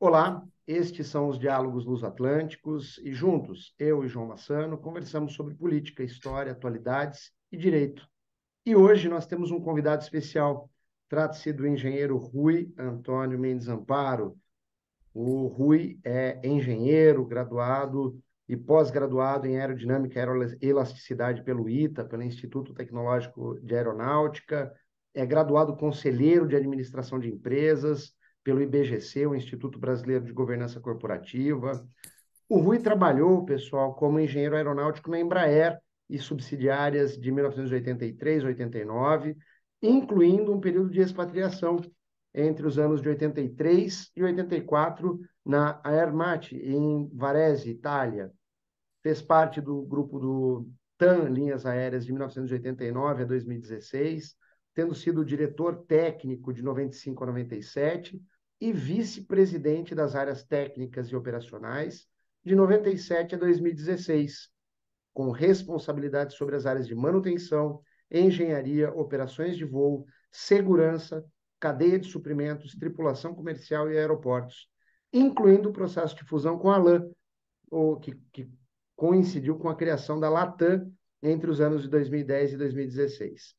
Olá, estes são os Diálogos Luz Atlânticos e juntos, eu e João Massano, conversamos sobre política, história, atualidades e direito. E hoje nós temos um convidado especial. Trata-se do engenheiro Rui Antônio Mendes Amparo. O Rui é engenheiro, graduado e pós-graduado em aerodinâmica e elasticidade pelo ITA, pelo Instituto Tecnológico de Aeronáutica. É graduado conselheiro de administração de empresas pelo IBGC, o Instituto Brasileiro de Governança Corporativa. O Rui trabalhou, pessoal, como engenheiro aeronáutico na Embraer e subsidiárias de 1983 89, incluindo um período de expatriação entre os anos de 83 e 84 na Aermat, em Varese, Itália. Fez parte do grupo do TAM Linhas Aéreas de 1989 a 2016, tendo sido diretor técnico de 95 a 97 e vice-presidente das áreas técnicas e operacionais de 97 a 2016, com responsabilidade sobre as áreas de manutenção, engenharia, operações de voo, segurança, cadeia de suprimentos, tripulação comercial e aeroportos, incluindo o processo de fusão com a LAN, que, que coincidiu com a criação da Latam entre os anos de 2010 e 2016.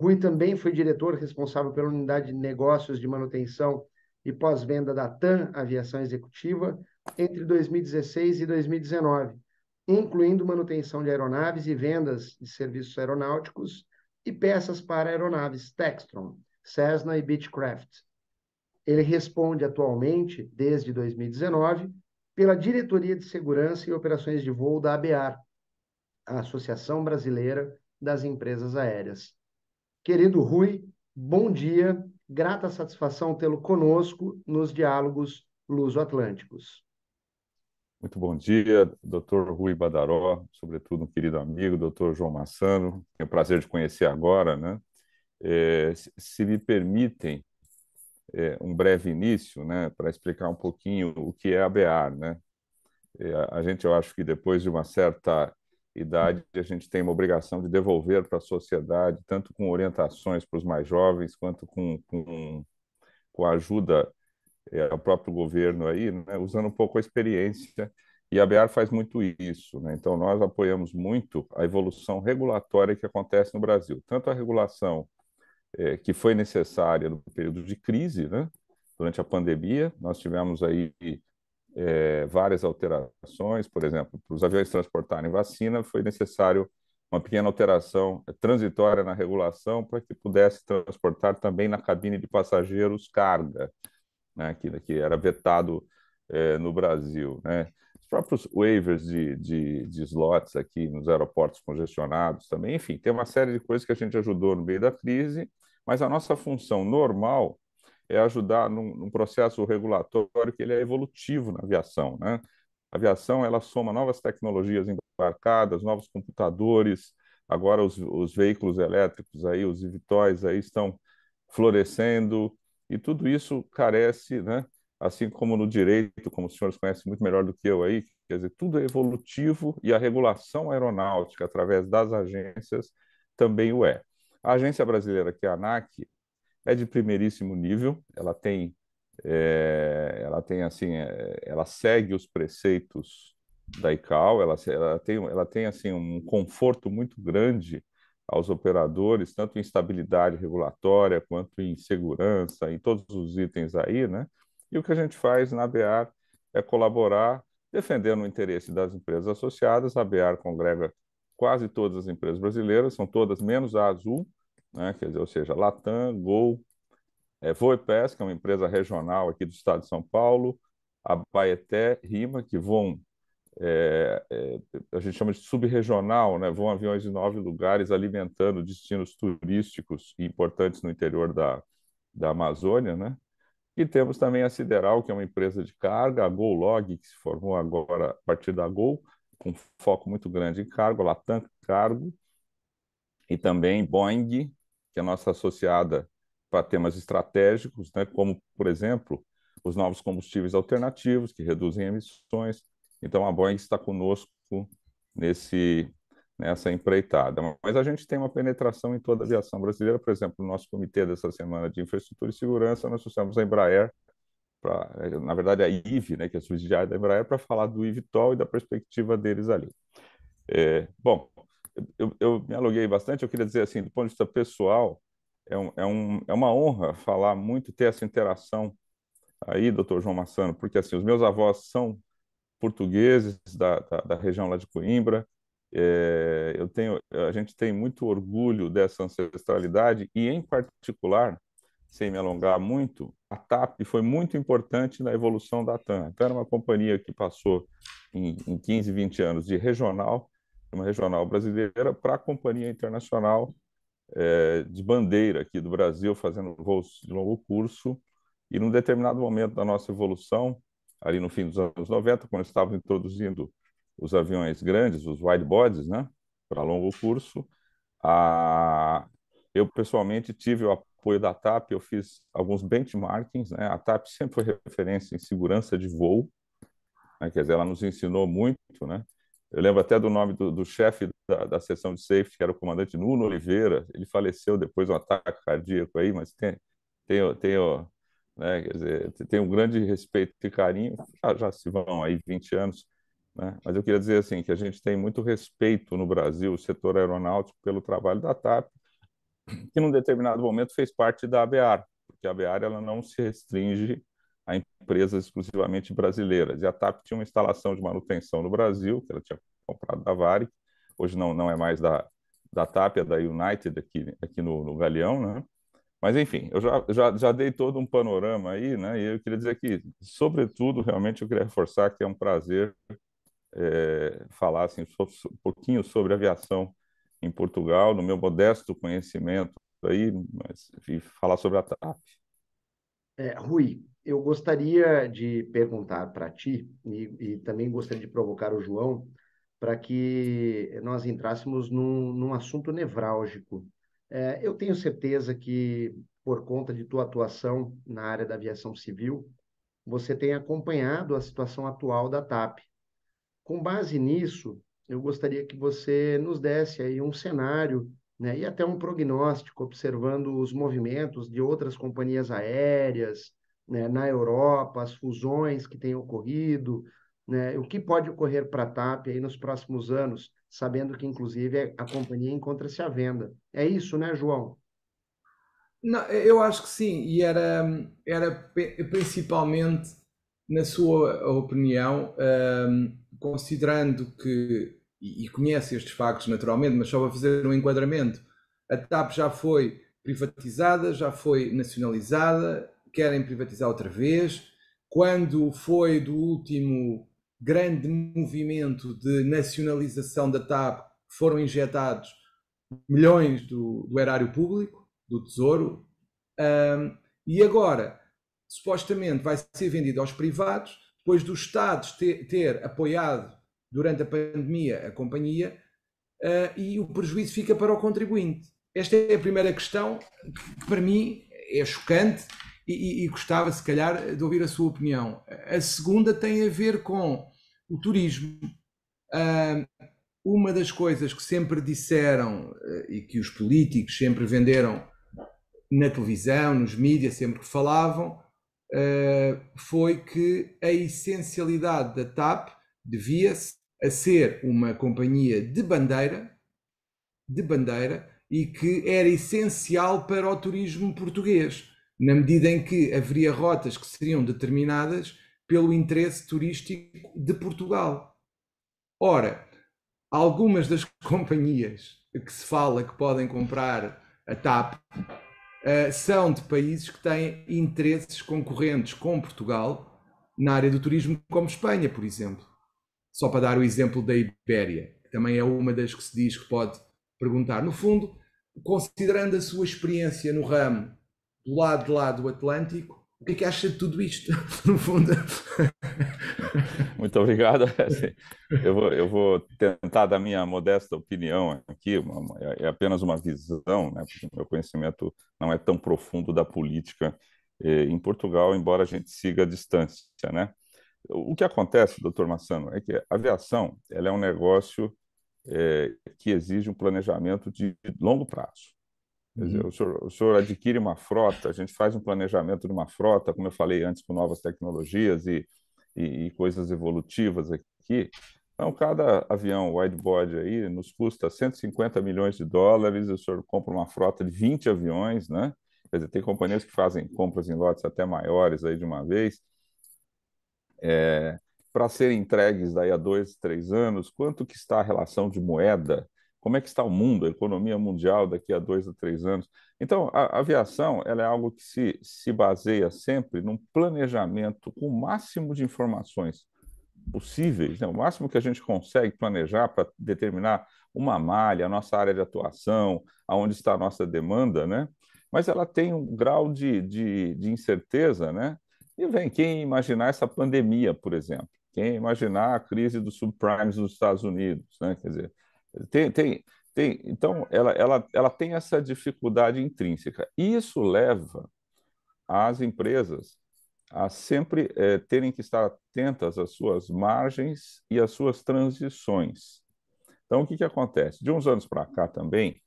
Rui também foi diretor responsável pela unidade de negócios de manutenção e pós-venda da TAM Aviação Executiva entre 2016 e 2019, incluindo manutenção de aeronaves e vendas de serviços aeronáuticos e peças para aeronaves Textron, Cessna e Beechcraft. Ele responde atualmente, desde 2019, pela Diretoria de Segurança e Operações de Voo da ABAR, a Associação Brasileira das Empresas Aéreas. Querido Rui, bom dia Grata satisfação tê-lo conosco nos diálogos luso-atlânticos. Muito bom dia, doutor Rui Badaró, sobretudo um querido amigo, doutor João Massano. É um prazer de conhecer agora, né? É, se me permitem é, um breve início, né, para explicar um pouquinho o que é a BA. né? É, a gente, eu acho que depois de uma certa idade, a gente tem uma obrigação de devolver para a sociedade, tanto com orientações para os mais jovens, quanto com, com, com a ajuda é, ao próprio governo aí, né? usando um pouco a experiência, e a BEAR faz muito isso. Né? Então, nós apoiamos muito a evolução regulatória que acontece no Brasil, tanto a regulação é, que foi necessária no período de crise, né? durante a pandemia, nós tivemos aí é, várias alterações, por exemplo, para os aviões transportarem vacina, foi necessário uma pequena alteração eh, transitória na regulação para que pudesse transportar também na cabine de passageiros carga, né, que, que era vetado é, no Brasil. Né. Os próprios waivers de, de, de slots aqui nos aeroportos congestionados também, enfim, tem uma série de coisas que a gente ajudou no meio da crise, mas a nossa função normal é ajudar num, num processo regulatório que ele é evolutivo na aviação, né? A aviação ela soma novas tecnologias embarcadas, novos computadores. Agora os, os veículos elétricos aí, os eVTOLs aí estão florescendo e tudo isso carece, né? Assim como no direito, como os senhores conhecem muito melhor do que eu aí, quer dizer, tudo é evolutivo e a regulação aeronáutica através das agências também o é. A agência brasileira que é a ANAC, é de primeiríssimo nível, ela tem, é, ela tem assim, eh, ela segue os preceitos da ICAO, ela, ela, tem, ela tem assim um conforto muito grande aos operadores, tanto em estabilidade regulatória quanto em segurança, em todos os itens aí, né? E o que a gente faz na BEAR é colaborar, defendendo o interesse das empresas associadas. A BEAR congrega quase todas as empresas brasileiras, são todas menos a Azul, né? Quer dizer, ou seja, Latam, Gol, é, que é uma empresa regional aqui do estado de São Paulo, a Baeté, Rima, que voam, é, é, a gente chama de subregional, né? voam aviões em nove lugares alimentando destinos turísticos importantes no interior da, da Amazônia, né? E temos também a Sideral, que é uma empresa de carga, a GoLog, que se formou agora a partir da Gol, com foco muito grande em cargo, Latam Cargo, e também Boeing, que é nossa associada para temas estratégicos, né, como, por exemplo, os novos combustíveis alternativos que reduzem emissões. Então, a Boeing está conosco nesse, nessa empreitada. Mas a gente tem uma penetração em toda a aviação brasileira. Por exemplo, no nosso comitê dessa semana de infraestrutura e segurança, nós trouxemos a Embraer, pra, na verdade, a IVE, né, que é a subsidiária da Embraer, para falar do IVTOL e da perspectiva deles ali. É, bom, eu, eu me aluguei bastante, eu queria dizer assim, do ponto de vista pessoal, é, um, é, um, é uma honra falar muito, ter essa interação aí, doutor João Massano, porque assim, os meus avós são portugueses da, da, da região lá de Coimbra, é, eu tenho, a gente tem muito orgulho dessa ancestralidade e, em particular, sem me alongar muito, a TAP foi muito importante na evolução da TAM. Então, era uma companhia que passou em, em 15, 20 anos de regional uma regional brasileira para a companhia internacional é, de bandeira aqui do Brasil, fazendo voos de longo curso. E num determinado momento da nossa evolução, ali no fim dos anos 90, quando estavam introduzindo os aviões grandes, os wide bodies, né, para longo curso, a... eu pessoalmente tive o apoio da TAP, eu fiz alguns benchmarkings, né? A TAP sempre foi referência em segurança de voo, né? quer dizer, ela nos ensinou muito, né? Eu lembro até do nome do, do chefe da, da seção de safety, que era o comandante Nuno Oliveira. Ele faleceu depois de um ataque cardíaco aí, mas tem, tem, tem, né, quer dizer, tem um grande respeito e carinho. Já, já se vão aí 20 anos. Né? Mas eu queria dizer assim que a gente tem muito respeito no Brasil, o setor aeronáutico, pelo trabalho da TAP, que num determinado momento fez parte da ABAR, porque a ABAR ela não se restringe a empresas exclusivamente brasileiras. E a TAP tinha uma instalação de manutenção no Brasil, que ela tinha comprado da Vare. hoje não, não é mais da, da TAP, é da United aqui, aqui no, no Galeão, né? Mas, enfim, eu já, já, já dei todo um panorama aí, né? E eu queria dizer que, sobretudo, realmente eu queria reforçar que é um prazer é, falar assim, um pouquinho sobre aviação em Portugal, no meu modesto conhecimento aí, mas, e falar sobre a TAP. É, Rui, eu gostaria de perguntar para ti, e, e, também gostaria de provocar o João, para que nós entrássemos num, num assunto nevrálgico. É, eu tenho certeza que, por conta de tua atuação na área da aviação civil, você tem acompanhado a situação atual da TAP. Com base nisso, eu gostaria que você nos desse aí um cenário né, e até um prognóstico, observando os movimentos de outras companhias aéreas, né, na Europa, as fusões que têm ocorrido, né, o que pode ocorrer para a TAP aí nos próximos anos, sabendo que, inclusive, a companhia encontra-se à venda. É isso, né, João? Não, eu acho que sim, e era, era principalmente, na sua opinião, um, considerando que, e conhece estes factos naturalmente, mas só para fazer um enquadramento, a TAP já foi privatizada, já foi nacionalizada, querem privatizar outra vez, quando foi do último grande movimento de nacionalização da TAP, foram injetados milhões do, do erário público, do Tesouro, um, e agora supostamente vai ser vendido aos privados, depois do Estado ter, ter apoiado durante a pandemia a companhia, uh, e o prejuízo fica para o contribuinte. Esta é a primeira questão que, para mim, é chocante e, e gostava, se calhar, de ouvir a sua opinião. A segunda tem a ver com o turismo. Uh, uma das coisas que sempre disseram uh, e que os políticos sempre venderam na televisão, nos mídias, sempre que falavam, uh, foi que a essencialidade da TAP devia-se a ser uma companhia de bandeira, de bandeira, e que era essencial para o turismo português na medida em que haveria rotas que seriam determinadas pelo interesse turístico de Portugal. Ora, algumas das companhias que se fala que podem comprar a TAP uh, são de países que têm interesses concorrentes com Portugal na área do turismo, como Espanha, por exemplo. Só para dar o exemplo da Ibéria, que também é uma das que se diz que pode perguntar. No fundo, considerando a sua experiência no ramo do lado de lá do Atlântico, o que é que acha de tudo isto, no fundo? Muito obrigado. Assim, eu vou, eu vou tentar dar minha modesta opinião aqui, é, é apenas uma visão, né? porque meu conhecimento não é tão profundo da política eh, em Portugal, embora a gente siga a distância. Né? O que acontece, doutor Massano, é que a aviação ela é um negócio é, que exige um planejamento de longo prazo. Dizer, uhum. o, senhor, o, senhor, adquire uma frota, a gente faz um planejamento de uma frota, como eu falei antes, com novas tecnologias e, e, e coisas evolutivas aqui. Então, cada avião widebody aí nos custa 150 milhões de dólares, o senhor compra uma frota de 20 aviões, né? Quer dizer, tem companhias que fazem compras em lotes até maiores aí de uma vez. É, para serem entregues daí a dois, três anos, quanto que está a relação de moeda como é que está o mundo, a economia mundial daqui a dois a três anos. Então, a aviação ela é algo que se, se baseia sempre num planejamento com o máximo de informações possíveis, né? o máximo que a gente consegue planejar para determinar uma malha, a nossa área de atuação, aonde está a nossa demanda, né? mas ela tem um grau de, de, de incerteza, né? E vem quem imaginar essa pandemia, por exemplo, quem imaginar a crise dos subprimes nos Estados Unidos, né? Quer dizer, tem, tem, tem. Então, ela, ela, ela tem essa dificuldade intrínseca. E isso leva as empresas a sempre é, terem que estar atentas às suas margens e às suas transições. Então, o que, que acontece? De uns anos para cá também,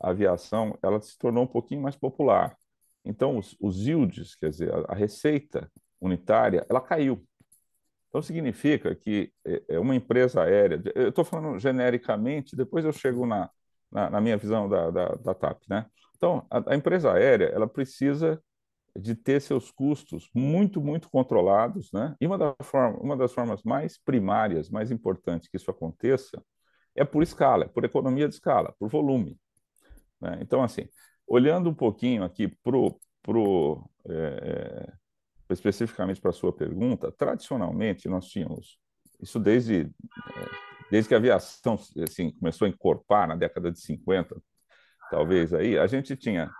a aviação ela se tornou um pouquinho mais popular. Então, os, os yields, quer dizer, a, a receita unitária, ela caiu. Então, significa que é, é uma empresa aérea, eu estou falando genericamente, depois eu chego na, na, na minha visão da, da, da, TAP. Né? Então, a, a empresa aérea ela precisa de ter seus custos muito, muito controlados, né? E uma, da forma, uma das formas mais primárias, mais importantes que isso aconteça é por escala, é por economia de escala, por volume. Né? Então, assim, olhando um pouquinho aqui para o pro, pro é, é especificamente para a sua pergunta, tradicionalmente nós tínhamos isso desde, eh, desde que a aviação assim, começou a encorpar na década de 50, talvez aí, a gente tinha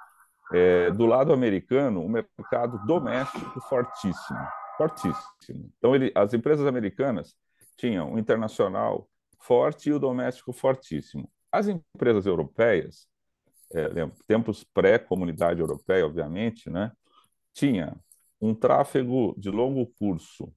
é, do lado americano um mercado doméstico fortíssimo, fortíssimo. Então ele, as empresas americanas tinham o internacional forte e o doméstico fortíssimo. As empresas europeias, é, tempos pré-comunidade europeia, obviamente, né, tinha um tráfego de longo curso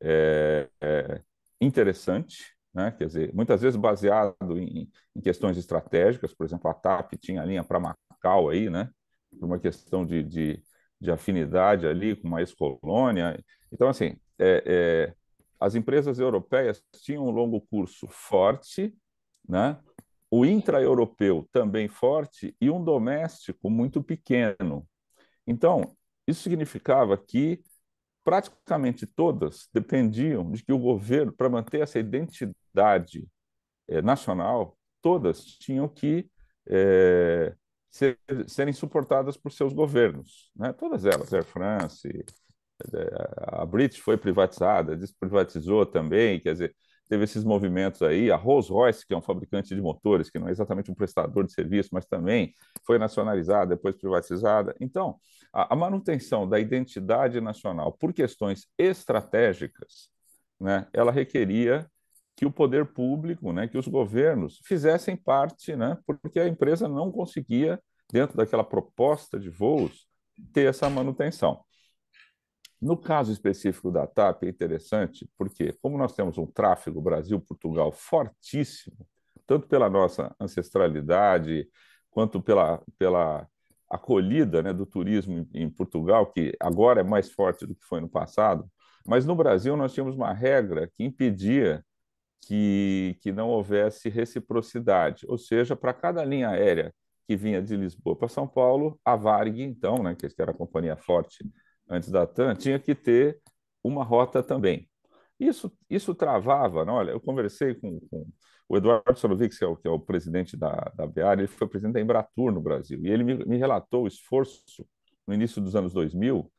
é, é interessante, né? quer dizer, muitas vezes baseado em, em, questões estratégicas, por exemplo, a TAP tinha a linha para Macau aí, né? por uma questão de, de, de afinidade ali com uma ex-colônia. Então, assim, é, é as empresas europeias tinham um longo curso forte, né? o intra-europeu também forte e um doméstico muito pequeno. Então, isso significava que praticamente todas dependiam de que o governo, para manter essa identidade é, nacional, todas tinham que é, ser, serem suportadas por seus governos, né? todas elas, Air France, eh, a British foi privatizada, desprivatizou também, quer dizer, teve esses movimentos aí. A Rolls-Royce, que é um fabricante de motores, que não é exatamente um prestador de serviço, mas também foi nacionalizada, depois privatizada. Então, a, a manutenção da identidade nacional por questões estratégicas, né, ela requeria que o poder público, né, que os governos fizessem parte, né, porque a empresa não conseguia, dentro daquela proposta de voos, ter essa manutenção. No caso específico da TAP, é interessante, porque, como nós temos um tráfego Brasil-Portugal fortíssimo, tanto pela nossa ancestralidade, quanto pela, pela acolhida né, do turismo em, em Portugal, que agora é mais forte do que foi no passado, mas no Brasil nós tínhamos uma regra que impedia que, que não houvesse reciprocidade, ou seja, para cada linha aérea que vinha de Lisboa para São Paulo, a Varg, então, né, que era a companhia forte antes da TAM, tinha que ter uma rota também. Isso, isso travava, não? olha, eu conversei com, com o Eduardo Solovic, que, é que é o, presidente da, da BEAR, ele foi presidente da Embratur no Brasil, e ele me, me relatou o esforço no início dos anos 2000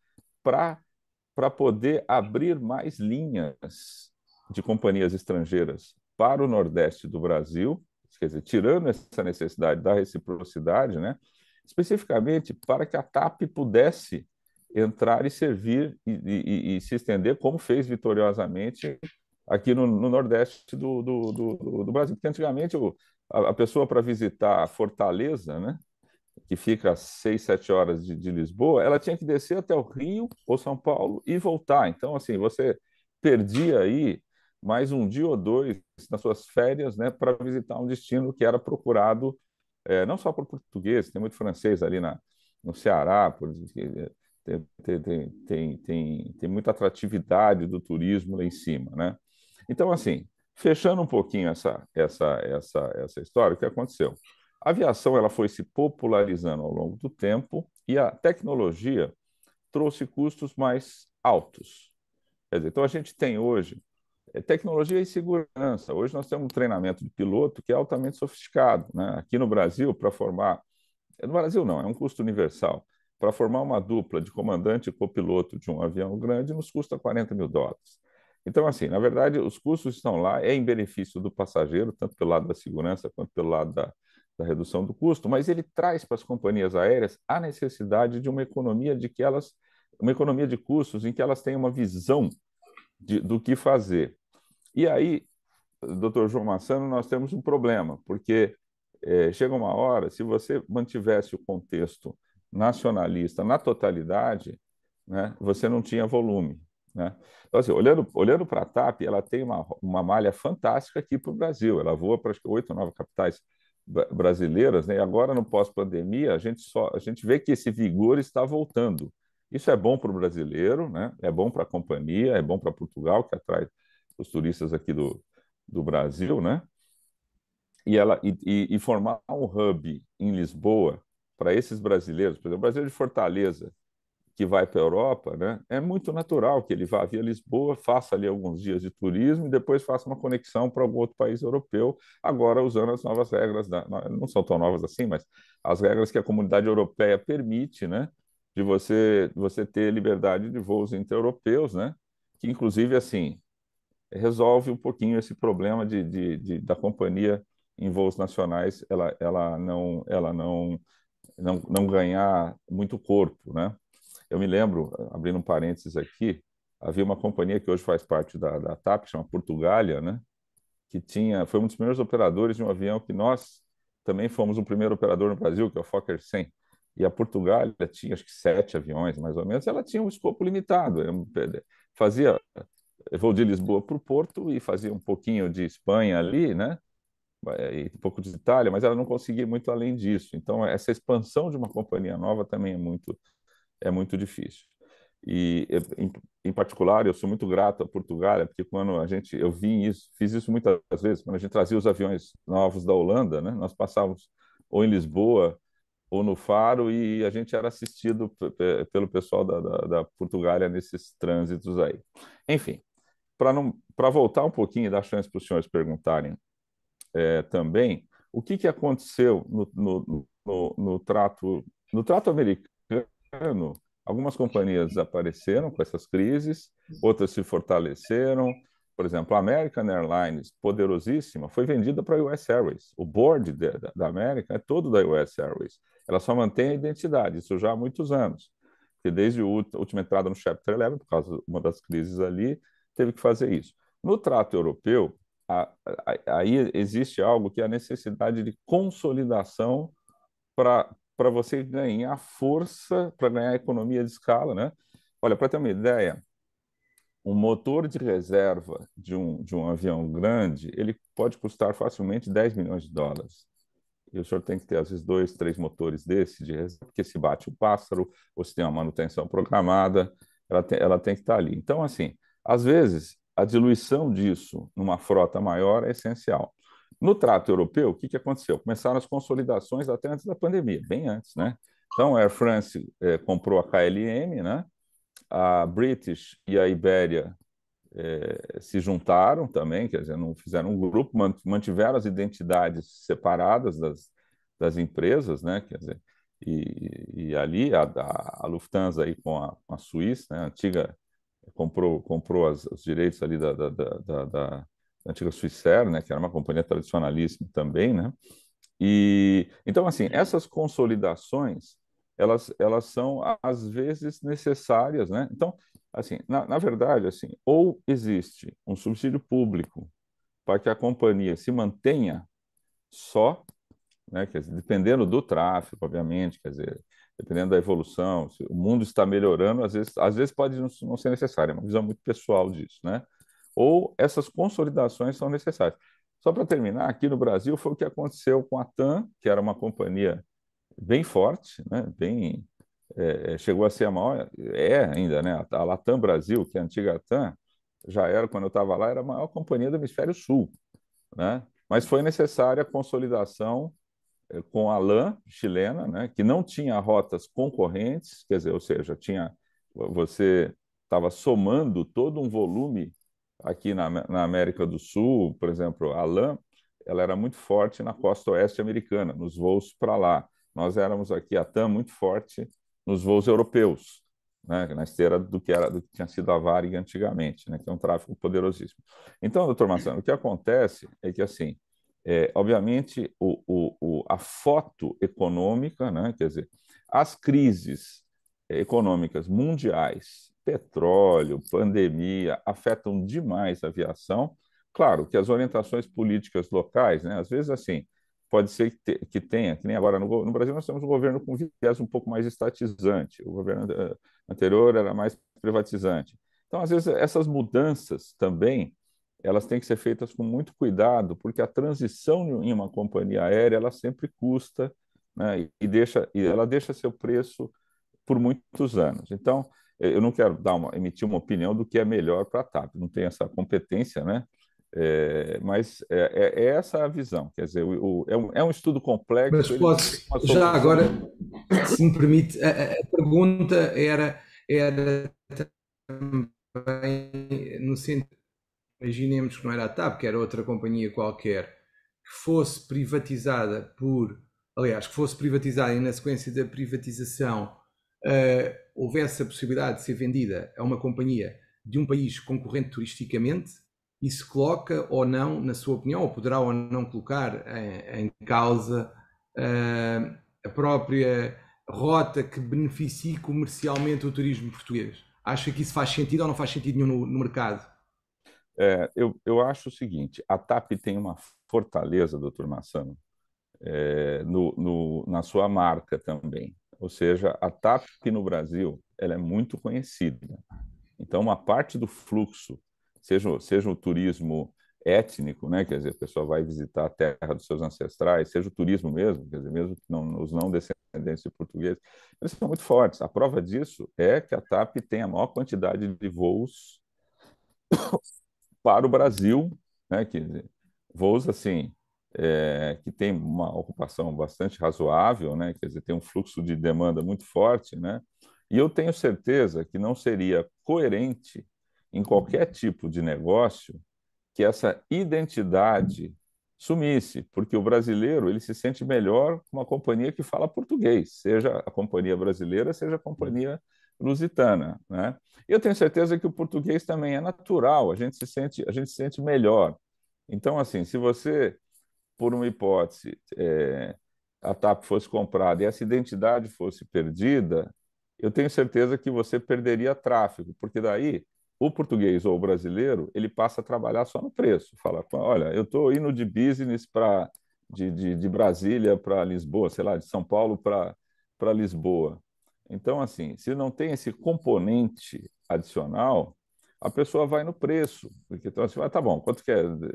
para poder abrir mais linhas de companhias estrangeiras para o Nordeste do Brasil, quer dizer, tirando essa necessidade da reciprocidade, né? especificamente para que a TAP pudesse entrar e servir e, e, e se estender, como fez vitoriosamente aqui no, no Nordeste do, do, do, do, Brasil. Porque antigamente o, a, a, pessoa para visitar Fortaleza, né, que fica a seis, sete horas de, de, Lisboa, ela tinha que descer até o Rio ou São Paulo e voltar. Então, assim, você perdia aí mais um dia ou dois nas suas férias né, para visitar um destino que era procurado é, não só por português, tem muito francês ali na, no Ceará, por, tem, tem, tem, tem, tem muita atratividade do turismo lá em cima, né? Então, assim, fechando um pouquinho essa, essa, essa, essa história, o que aconteceu? A aviação ela foi se popularizando ao longo do tempo e a tecnologia trouxe custos mais altos. Quer dizer, então a gente tem hoje é, tecnologia e segurança. Hoje nós temos um treinamento de piloto que é altamente sofisticado. Né? Aqui no Brasil, para formar. No Brasil, não, é um custo universal para formar uma dupla de comandante e copiloto de um avião grande nos custa 40 mil dólares. Então, assim, na verdade, os custos estão lá, é em benefício do passageiro, tanto pelo lado da segurança quanto pelo lado da, da redução do custo, mas ele traz para as companhias aéreas a necessidade de uma economia de que elas, uma economia de custos em que elas tenham uma visão de, do que fazer. E aí, doutor João Massano, nós temos um problema, porque é, chega uma hora, se você mantivesse o contexto nacionalista na totalidade, né, você não tinha volume. Né? Então, assim, olhando, olhando para a TAP, ela tem uma, uma malha fantástica aqui para o Brasil. Ela voa para oito, nove capitais brasileiras, né? e agora, no pós-pandemia, a, gente só, a gente vê que esse vigor está voltando. Isso é bom para o brasileiro, né? é bom para a companhia, é bom para Portugal, que atrai os turistas aqui do, do Brasil, né? e, ela, e, e, e formar um hub em Lisboa para esses brasileiros, por exemplo, o brasileiro de Fortaleza, que vai para a Europa, né, é muito natural que ele vá via Lisboa, faça ali alguns dias de turismo e depois faça uma conexão para algum outro país europeu, agora usando as novas regras, da, não são tão novas assim, mas as regras que a comunidade europeia permite, né, de você, você ter liberdade de voos intra europeus né, que inclusive, assim, resolve um pouquinho esse problema de, de, de da companhia em voos nacionais, ela, ela não... Ela não não, não ganhar muito corpo, né? Eu me lembro, abrindo um parênteses aqui, havia uma companhia que hoje faz parte da, da TAP, chama Portugália, né? Que tinha, foi um dos primeiros operadores de um avião que nós também fomos o primeiro operador no Brasil, que é o Fokker 100. E a Portugália tinha, acho que sete aviões, mais ou menos, ela tinha um escopo limitado. Fazia voo de Lisboa para o Porto e fazia um pouquinho de Espanha ali, né? É, e pouco de Itália, mas ela não conseguia muito além disso. Então, essa expansão de uma companhia nova também é muito, é muito difícil. E, é, em, em particular, eu sou muito grato a Portugal, é porque quando a gente, eu vim isso, fiz isso muitas vezes, quando a gente trazia os aviões novos da Holanda, né, nós passávamos ou em Lisboa ou no Faro e a gente era assistido pelo pessoal da, da, da Portugália nesses trânsitos aí. Enfim, para voltar um pouquinho e dar chance para os senhores perguntarem é, também, o que, que aconteceu no, no, no, no, trato, no trato americano? Algumas companhias desapareceram com essas crises, outras se fortaleceram. Por exemplo, a American Airlines, poderosíssima, foi vendida para a US Airways. O board de, da, da American é todo da US Airways. Ela só mantém a identidade, isso já há muitos anos. Porque desde a última entrada no Chapter 11, por causa de uma das crises ali, teve que fazer isso. No trato europeu, aí existe algo que é a necessidade de consolidação para você ganhar força, para ganhar economia de escala. Né? Olha, para ter uma ideia, um motor de reserva de um, de um avião grande, ele pode custar facilmente 10 milhões de dólares. E o senhor tem que ter, às vezes, dois, três motores desse, de reserva, porque se bate o pássaro, ou se tem uma manutenção programada, ela tem, ela tem que estar ali. Então, assim, às vezes, a diluição disso numa frota maior é essencial. No trato europeu, o que, que aconteceu? Começaram as consolidações até antes da pandemia, bem antes, né? Então, a Air France eh, comprou a KLM, né? A British e a Ibéria eh, se juntaram também, quer dizer, não fizeram um grupo, mantiveram as identidades separadas das, das empresas, né? Quer dizer, e, e ali a, a, Lufthansa aí com a, com a Suíça, né? A antiga comprou, comprou as, os direitos ali da, da, da, da antiga Suíça, né, que era uma companhia tradicionalíssima também, né? E então assim, essas consolidações, elas elas são às vezes necessárias, né? Então, assim, na, na verdade, assim, ou existe um subsídio público para que a companhia se mantenha só, né, quer dizer, dependendo do tráfego, obviamente, quer dizer, dependendo da evolução, se o mundo está melhorando, às vezes, às vezes pode não ser necessário, é uma visão muito pessoal disso, né? Ou essas consolidações são necessárias. Só para terminar, aqui no Brasil foi o que aconteceu com a TAM, que era uma companhia bem forte, né? bem, é, é, chegou a ser a maior, é ainda, né? a Latam Brasil, que é a antiga TAM, já era, quando eu estava lá, era a maior companhia do hemisfério sul. Né? Mas foi necessária a consolidação eh, com a LAN chilena, né, que não tinha rotas concorrentes, quer dizer, ou seja, tinha você estava somando todo um volume aqui na, na, América do Sul, por exemplo, a LAN, ela era muito forte na costa oeste americana, nos voos para lá. Nós éramos aqui a TAM muito forte nos voos europeus, né, na esteira do que era do que tinha sido a Varig antigamente, né, que é um tráfego poderosíssimo. Então, doutor Marcelo, o que acontece é que assim, é, obviamente, o, a foto econômica, né? quer dizer, as crises eh, econômicas mundiais, petróleo, pandemia, afetam demais a aviação. Claro que as orientações políticas locais, né? às vezes assim, pode ser que, tenha, que nem agora no, no, Brasil nós temos um governo com viés um pouco mais estatizante, o governo eh, anterior era mais privatizante. Então, às vezes, essas mudanças também elas têm que ser feitas com muito cuidado, porque a transição em uma companhia aérea ela sempre custa né, e deixa e ela deixa seu preço por muitos anos. Então, eh, eu não quero dar uma, emitir uma opinião do que é melhor para a TAP, não tenho essa competência, né? É, mas é, é, é, essa a visão, quer dizer, o, o, é, um, é, um, estudo complexo. Mas posso, já agora, se me permite, a, a pergunta era, era também no sentido imaginemos que não era a TAP, que era outra companhia qualquer, que fosse privatizada por, aliás, que fosse privatizada e na sequência da privatização uh, houvesse a possibilidade de ser vendida a uma companhia de um país concorrente turisticamente, isso coloca ou não, na sua opinião, ou poderá ou não colocar em, em causa uh, a própria rota que beneficie comercialmente o turismo português? Acha que isso faz sentido ou não faz sentido nenhum no, no mercado? É, eu, eu acho o seguinte: a TAP tem uma fortaleza, doutor Massano, é, no, no, na sua marca também. Ou seja, a TAP aqui no Brasil ela é muito conhecida. Então, uma parte do fluxo, seja, seja o turismo étnico, né? quer dizer, a pessoa vai visitar a terra dos seus ancestrais, seja o turismo mesmo, quer dizer, mesmo não, os não descendentes de portugueses, eles são muito fortes. A prova disso é que a TAP tem a maior quantidade de voos para o Brasil, né, que voos assim é, que tem uma ocupação bastante razoável, né, quer dizer, tem um fluxo de demanda muito forte, né, e eu tenho certeza que não seria coerente em qualquer tipo de negócio que essa identidade sumisse, porque o brasileiro ele se sente melhor com uma companhia que fala português, seja a companhia brasileira, seja a companhia lusitana, né? Eu tenho certeza que o português também é natural, a gente se sente, a gente se sente melhor. Então, assim, se você, por uma hipótese, é, a TAP fosse comprada e essa identidade fosse perdida, eu tenho certeza que você perderia tráfego, porque daí o português ou o brasileiro ele passa a trabalhar só no preço. Fala, olha, eu estou indo de business para de, de, de Brasília para Lisboa, sei lá, de São Paulo para Lisboa. Então, assim, se não tem esse componente adicional, a pessoa vai no preço. Porque então, assim, ah, tá bom, quanto que é? Uhum.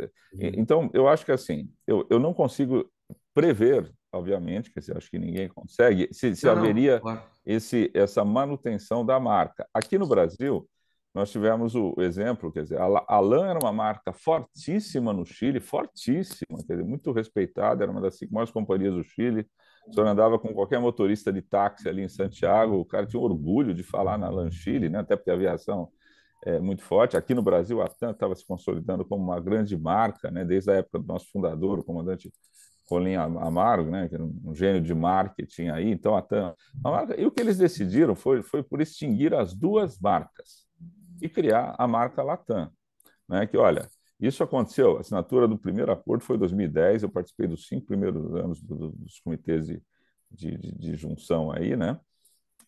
Então, eu acho que assim, eu, eu não consigo prever, obviamente, que acho que ninguém consegue, se, se não, haveria claro. esse, essa manutenção da marca. Aqui no Brasil, nós tivemos o exemplo, quer dizer, a Alan era uma marca fortíssima no Chile, fortíssima, quer dizer, muito respeitada, era uma das cinco maiores companhias do Chile, o senhor andava com qualquer motorista de táxi ali em Santiago, o cara tinha orgulho de falar na Lanchile, né? até porque a aviação é muito forte. Aqui no Brasil, a TAM estava se consolidando como uma grande marca, né? desde a época do nosso fundador, o comandante Colim Amargo, né? que era um gênio de marketing aí. Então, a TAM. A marca... E o que eles decidiram foi, foi por extinguir as duas marcas e criar a marca Latam. Né? Que, olha, isso aconteceu, a assinatura do primeiro acordo foi em 2010, eu participei dos cinco primeiros anos do, do, dos comitês de, de, de, de, junção aí, né?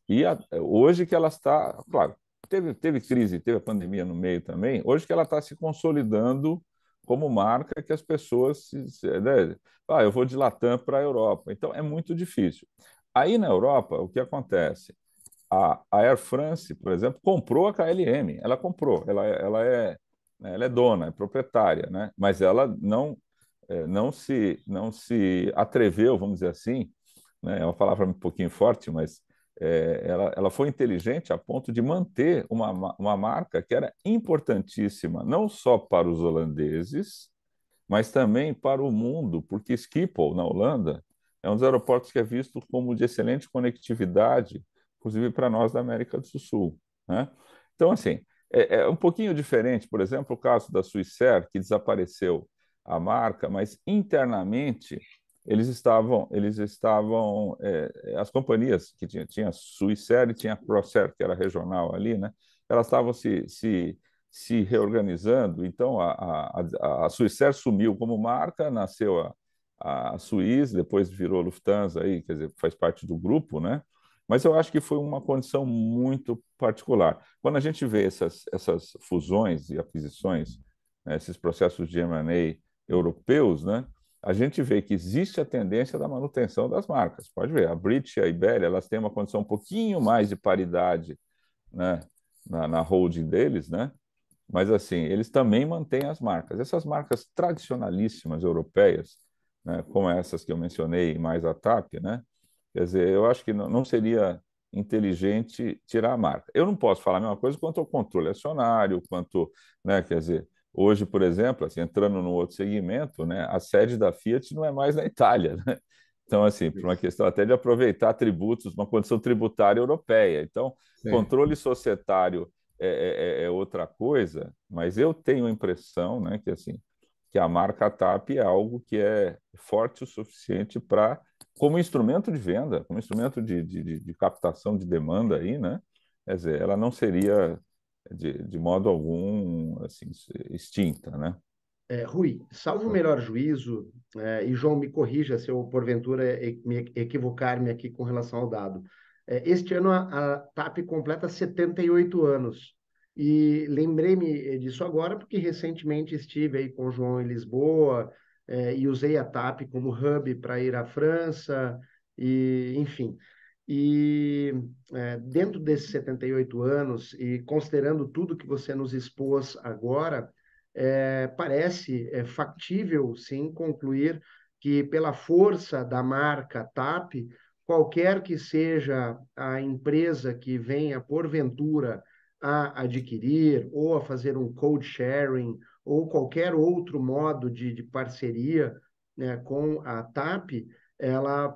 E a, hoje que ela está, claro, teve, teve crise, teve a pandemia no meio também, hoje que ela está se consolidando como marca que as pessoas se, né? ah, eu vou de Latam para a Europa. Então é muito difícil. Aí na Europa, o que acontece? A, a Air France, por exemplo, comprou a KLM, ela comprou, ela, é, ela é né? ela é dona, é proprietária, né? mas ela não, é, não, se, não se atreveu, vamos dizer assim, né? é uma palavra um pouquinho forte, mas é, ela, ela foi inteligente a ponto de manter uma, uma marca que era importantíssima, não só para os holandeses, mas também para o mundo, porque Schiphol, na Holanda, é um dos aeroportos que é visto como de excelente conectividade, inclusive para nós da América do Sul. Né? Então, assim, é, é um pouquinho diferente, por exemplo, o caso da Suicer, que desapareceu a marca, mas internamente eles estavam, eles estavam, é, é, as companhias que tinha, tinha Suicer e tinha Procer, que era regional ali, né? Elas estavam se, se, se reorganizando. Então a, a, a Suíça sumiu como marca, nasceu a, a Suíça, depois virou Lufthansa aí, quer dizer, faz parte do grupo, né? Mas eu acho que foi uma condição muito particular. Quando a gente vê essas, essas fusões e aquisições, né, esses processos de M&A europeus, né, a gente vê que existe a tendência da manutenção das marcas. Pode ver, a British e a Iberia, elas têm uma condição um pouquinho mais de paridade né, na, na holding deles, né? mas assim, eles também mantêm as marcas. Essas marcas tradicionalíssimas europeias, né, como essas que eu mencionei, mais a TAP, né, Quer dizer, eu acho que não seria inteligente tirar a marca. Eu não posso falar a mesma coisa quanto ao controle acionário, quanto, né, quer dizer, hoje, por exemplo, assim, entrando no outro segmento, né, a sede da Fiat não é mais na Itália, né? Então, assim, por uma questão até de aproveitar tributos, uma condição tributária europeia. Então, Sim. controle societário é, é, é, é, outra coisa, mas eu tenho a impressão, né, que assim, que a marca TAP é algo que é forte o suficiente para como instrumento de venda, como instrumento de, de, de captação de demanda aí, né? Quer dizer, ela não seria de, de modo algum assim, extinta, né? É, Rui, salvo o melhor juízo, é, e João me corrija se eu porventura equivocar-me aqui com relação ao dado. É, este ano a, a TAP completa 78 anos. E lembrei-me eh, disso agora porque recentemente estive aí com o João em Lisboa, é, e usei a TAP como hub para ir à França, e enfim. E é, dentro desses 78 anos, e considerando tudo que você nos expôs agora, é, parece é, factível, sim, concluir que, pela força da marca TAP, qualquer que seja a empresa que venha, porventura, a adquirir ou a fazer um code sharing ou qualquer outro modo de, de parceria né, com a TAP, ela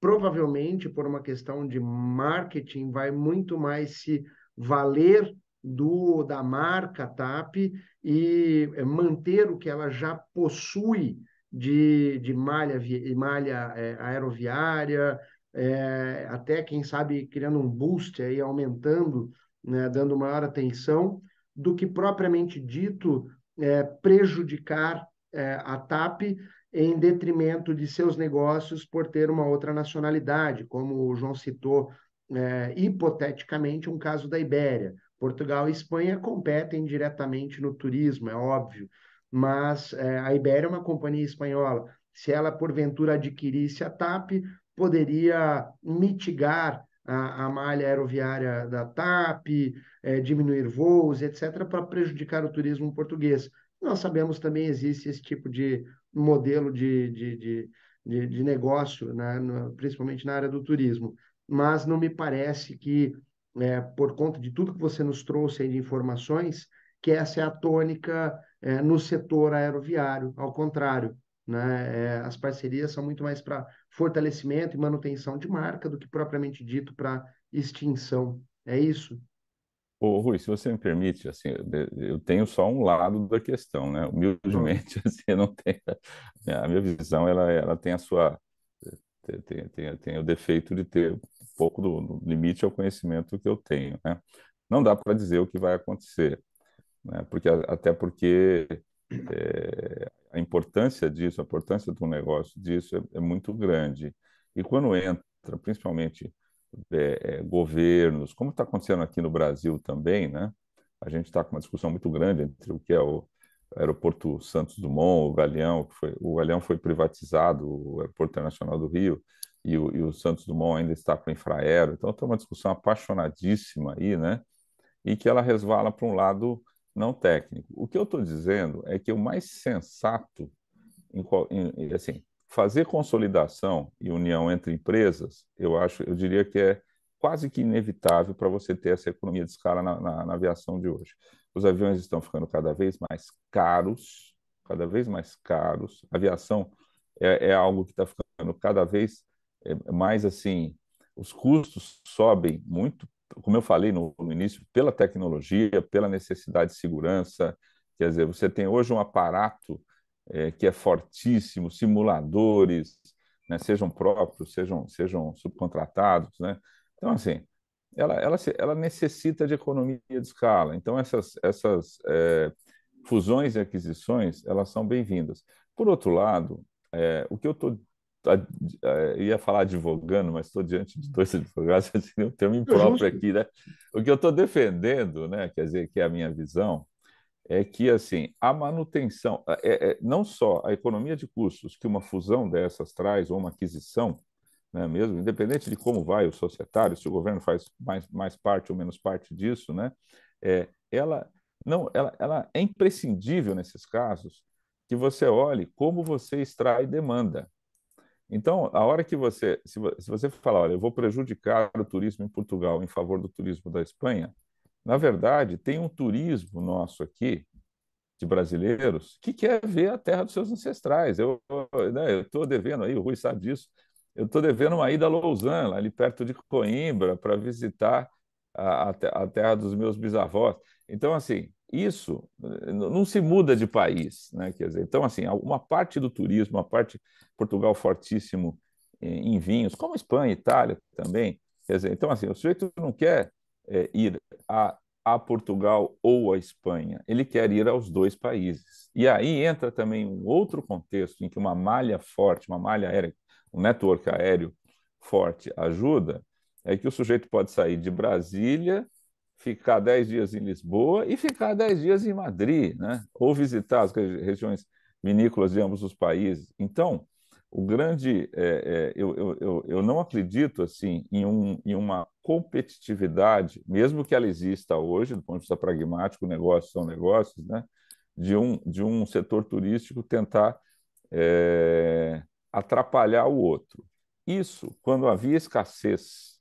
provavelmente, por uma questão de marketing, vai muito mais se valer do da marca TAP e eh, manter o que ela já possui de, de malha, malha é, aeroviária, é, até, quem sabe, criando um boost, aí, aumentando, né, dando maior atenção, do que propriamente dito é, prejudicar é, a TAP em detrimento de seus negócios por ter uma outra nacionalidade, como o João citou, é, hipoteticamente, um caso da Ibéria. Portugal e Espanha competem diretamente no turismo, é óbvio, mas é, a Ibéria é uma companhia espanhola. Se ela, porventura, adquirisse a TAP, poderia mitigar a, a malha aeroviária da TAP, é, diminuir voos, etc., para prejudicar o turismo português. Nós sabemos também existe esse tipo de modelo de, de, de, de, de negócio, né, no, principalmente na área do turismo. Mas não me parece que, é, por conta de tudo que você nos trouxe de informações, que essa é a tônica é, no setor aeroviário. Ao contrário, né? É, as parcerias são muito mais para fortalecimento e manutenção de marca do que propriamente dito para extinção. É isso? Ô, Rui, se você me permite, assim, eu tenho só um lado da questão, né? Humildemente, assim, eu não tenho... Né? A minha visão, ela, ela tem a sua... Tem, tem, tem o defeito de ter um pouco do, do limite ao conhecimento que eu tenho, né? Não dá para dizer o que vai acontecer, né? Porque, até porque é, a importância disso, a importância do negócio disso é, é muito grande. E quando entra, principalmente é, é governos, como está acontecendo aqui no Brasil também, né? A gente está com uma discussão muito grande entre o que é o aeroporto Santos Dumont, o Galeão, foi, o Galeão foi privatizado, o aeroporto internacional do Rio, e o, e o Santos Dumont ainda está com Infraero. Então, tem uma discussão apaixonadíssima aí, né? E que ela resvala para um lado não técnico. O que eu estou dizendo é que o mais sensato, em, em, assim, fazer consolidação e união entre empresas, eu acho, eu diria que é quase que inevitável para você ter essa economia de escala na, na, na, aviação de hoje. Os aviões estão ficando cada vez mais caros, cada vez mais caros. A aviação é, é algo que está ficando cada vez é, mais assim. Os custos sobem muito como eu falei no, no início, pela tecnologia, pela necessidade de segurança. Quer dizer, você tem hoje um aparato é, que é fortíssimo, simuladores, né, sejam próprios, sejam, sejam subcontratados. Né? Então, assim, ela, ela, ela necessita de economia de escala. Então, essas, essas é, fusões e aquisições, elas são bem-vindas. Por outro lado, é, o que eu estou ia falar advogando, mas estou diante de hum. dois advogados, eu tenho um termo impróprio aqui, né? O que eu estou defendendo, né, quer dizer, que é a minha visão, é que assim a manutenção, é, é, não só a economia de custos que uma fusão dessas traz ou uma aquisição, né, mesmo, independente de como vai o societário, se o governo faz mais, mais parte ou menos parte disso, né, é, ela não, ela, ela é imprescindível nesses casos que você olhe como você extrai demanda. Então, a hora que você, se, você falar, olha, eu vou prejudicar o turismo em Portugal em favor do turismo da Espanha, na verdade, tem um turismo nosso aqui, de brasileiros, que quer ver a terra dos seus ancestrais. Eu né, estou devendo aí, o Rui sabe disso, eu estou devendo uma ida a Lausanne, ali perto de Coimbra, para visitar a, a terra dos meus bisavós. Então, assim, isso não se muda de país, né? Quer dizer, então, assim, uma parte do turismo, uma parte Portugal fortíssimo eh, em vinhos, como Espanha, Itália também. Quer dizer, então, assim, o sujeito não quer é, ir a, a Portugal ou a Espanha, ele quer ir aos dois países. E aí entra também um outro contexto em que uma malha forte, uma malha aérea, um network aéreo forte ajuda, é que o sujeito pode sair de Brasília, ficar 10 dias em Lisboa e ficar 10 dias em Madrid, né? ou visitar as regiões vinícolas de ambos os países. Então, o grande é, é, eu, eu, eu, não acredito assim em, um, em uma competitividade mesmo que ela exista hoje do ponto de vista pragmático negócios são negócios né de um de um setor turístico tentar é, atrapalhar o outro isso quando havia escassez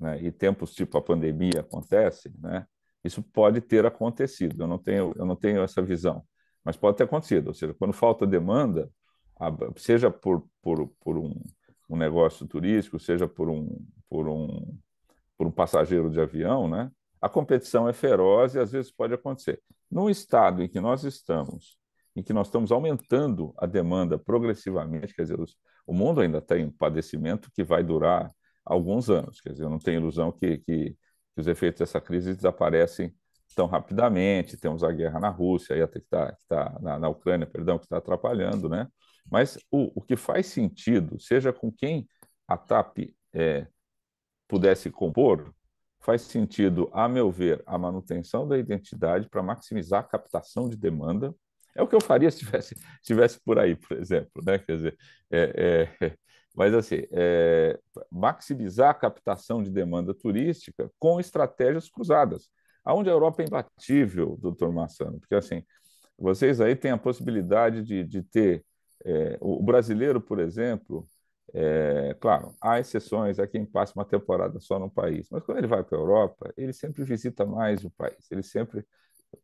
né, e tempos tipo a pandemia acontecem né isso pode ter acontecido eu não tenho eu não tenho essa visão mas pode ter acontecido ou seja quando falta demanda seja por, por, por um, um, negócio turístico, seja por um, por, um, por um passageiro de avião, né? a competição é feroz e às vezes pode acontecer. No estado em que nós estamos, em que nós estamos aumentando a demanda progressivamente, quer dizer, o mundo ainda tem um padecimento que vai durar alguns anos, quer dizer, eu não tenho ilusão que, que, que os efeitos dessa crise desaparecem tão rapidamente, temos a guerra na Rússia, até que está tá, na, na Ucrânia, perdão, que está atrapalhando, né? Mas o, o que faz sentido, seja com quem a TAP é, pudesse compor, faz sentido, a meu ver, a manutenção da identidade para maximizar a captação de demanda. É o que eu faria se tivesse, tivesse por aí, por exemplo, né? Quer dizer, é, é, mas assim, é, maximizar a captação de demanda turística com estratégias cruzadas. Aonde a Europa é imbatível, doutor Massano, porque assim, vocês aí têm a possibilidade de, de ter é, o brasileiro, por exemplo, é, claro, há exceções, há quem passa uma temporada só no país, mas quando ele vai para a Europa, ele sempre visita mais o país, ele sempre,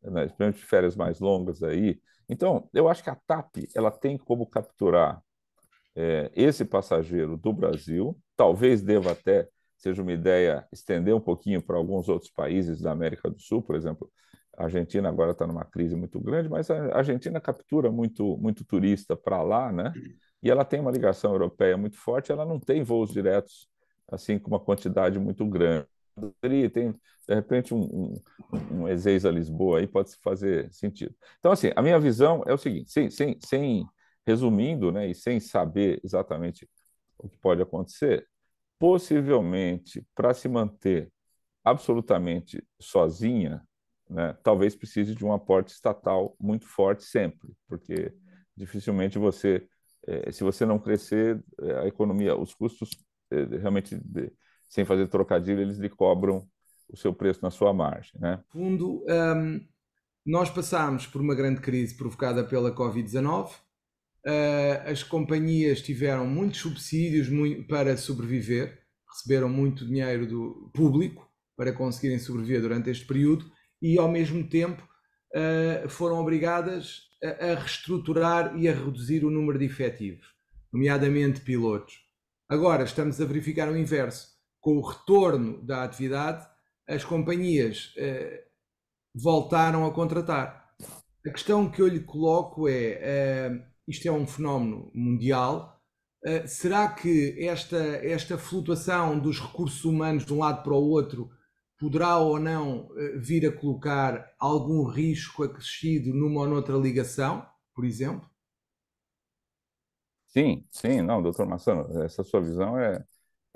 né, de férias mais longas aí. Então, eu acho que a TAP ela tem como capturar é, esse passageiro do Brasil, talvez deva até, seja uma ideia, estender um pouquinho para alguns outros países da América do Sul, por exemplo, a Argentina agora está numa crise muito grande, mas a Argentina captura muito, muito turista para lá, né? E ela tem uma ligação europeia muito forte, ela não tem voos diretos, assim, com uma quantidade muito grande. Tem, de repente, um, um, um a Lisboa aí pode fazer sentido. Então, assim, a minha visão é o seguinte, sem, sem, sem resumindo, né, e sem saber exatamente o que pode acontecer, possivelmente, para se manter absolutamente sozinha, né, talvez precise de um aporte estatal muito forte sempre, porque dificilmente você, eh, se você não crescer, eh, a economia, os custos eh, realmente, de, sem fazer trocadilho, eles lhe cobram o seu preço na sua margem. Né? Fundo, um, ehm, nós passámos por uma grande crise provocada pela Covid-19, uh, as companhias tiveram muitos subsídios muito, para sobreviver, receberam muito dinheiro do público para conseguirem sobreviver durante este período e, ao mesmo tempo, eh, foram obrigadas a reestruturar e a reduzir o número de efetivos, nomeadamente pilotos. Agora estamos a verificar o inverso. Com o retorno da atividade, as companhias eh, voltaram a contratar. A questão que eu lhe coloco é: eh, isto é um fenómeno mundial. será que esta, esta flutuação dos recursos humanos de um lado para o outro poderá ou não eh, vir a colocar algum risco acrescido numa ou noutra ligação, por exemplo? Sim, sim, não, doutor Massano, essa sua visão é,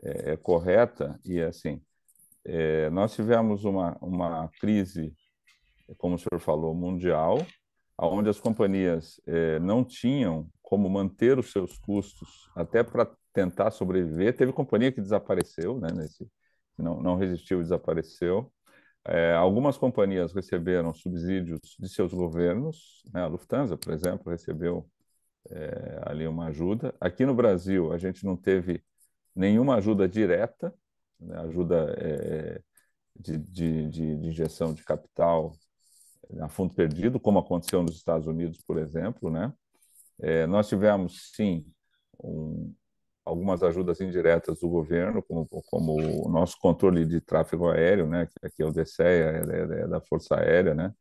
é, é correta e é assim, é, nós tivemos uma, uma crise, como o senhor falou, mundial, onde as companhias eh, não tinham como manter os seus custos até para tentar sobreviver. Teve companhia que desapareceu né, nesse, não, não resistiu e desapareceu. É, algumas companhias receberam subsídios de seus governos, né? a Lufthansa, por exemplo, recebeu é, ali uma ajuda. Aqui no Brasil, a gente não teve nenhuma ajuda direta, né? ajuda é, de, de, de, de, injeção de capital né? a fundo perdido, como aconteceu nos Estados Unidos, por exemplo. Né? É, nós tivemos, sim, um, algumas ajudas indiretas do governo, como, como o nosso controle de tráfego aéreo, né, que aqui é o DCEA, é, é, é da Força Aérea, né,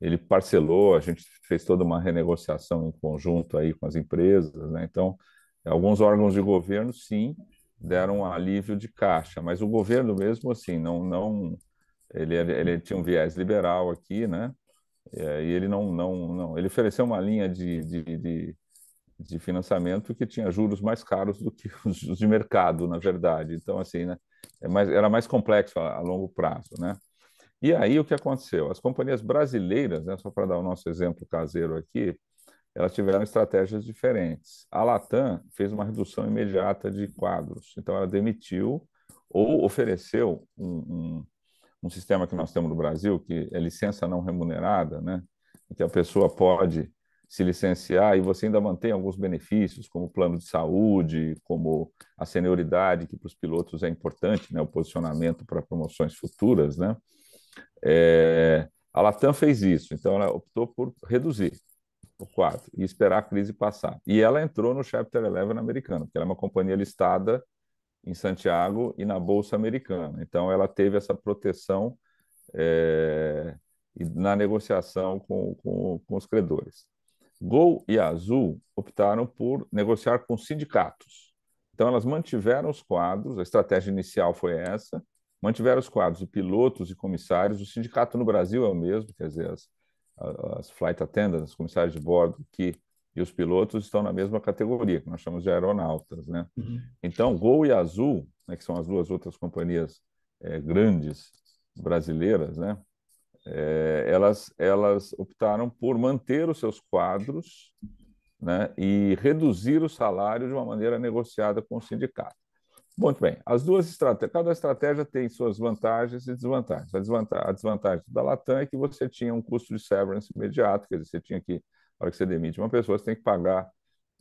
ele parcelou, a gente fez toda uma renegociação em conjunto aí com as empresas, né, então alguns órgãos de governo, sim, deram um alívio de caixa, mas o governo mesmo, assim, não, não ele, ele tinha um viés liberal aqui, né, e ele não, não, não, ele ofereceu uma linha de, de, de de financiamento que tinha juros mais caros do que os de mercado, na verdade. Então, assim, né, é mais, era mais complexo a, a, longo prazo, né? E aí, o que aconteceu? As companhias brasileiras, né, só para dar o nosso exemplo caseiro aqui, elas tiveram estratégias diferentes. A Latam fez uma redução imediata de quadros, então ela demitiu ou ofereceu um, um, um sistema que nós temos no Brasil, que é licença não remunerada, né? que a pessoa pode se licenciar e você ainda mantém alguns benefícios, como plano de saúde, como a senioridade, que para os pilotos é importante, né? o posicionamento para promoções futuras, né? É, a Latam fez isso, então ela optou por reduzir o quadro e esperar a crise passar. E ela entrou no Chapter 11 americano, porque ela é uma companhia listada em Santiago e na Bolsa Americana. Então ela teve essa proteção é, na negociação com, com, com os credores. Gol e Azul optaram por negociar com sindicatos. Então, elas mantiveram os quadros, a estratégia inicial foi essa, mantiveram os quadros de pilotos e comissários. O sindicato no Brasil é o mesmo, quer dizer, as, as flight attendants, comissários de bordo, que e os pilotos estão na mesma categoria, que nós chamamos de aeronautas. Né? Uhum. Então, Gol e Azul, né, que são as duas outras companhias é, grandes brasileiras, né, é, elas, elas optaram por manter os seus quadros né, e reduzir o salário de uma maneira negociada com o sindicato. Muito bem, as duas estratégias, cada estratégia tem suas vantagens e desvantagens. A desvantagem, a desvantagem da Latam é que você tinha um custo de severance imediato, quer dizer, você tinha que, na hora que você demite uma pessoa, você tem que pagar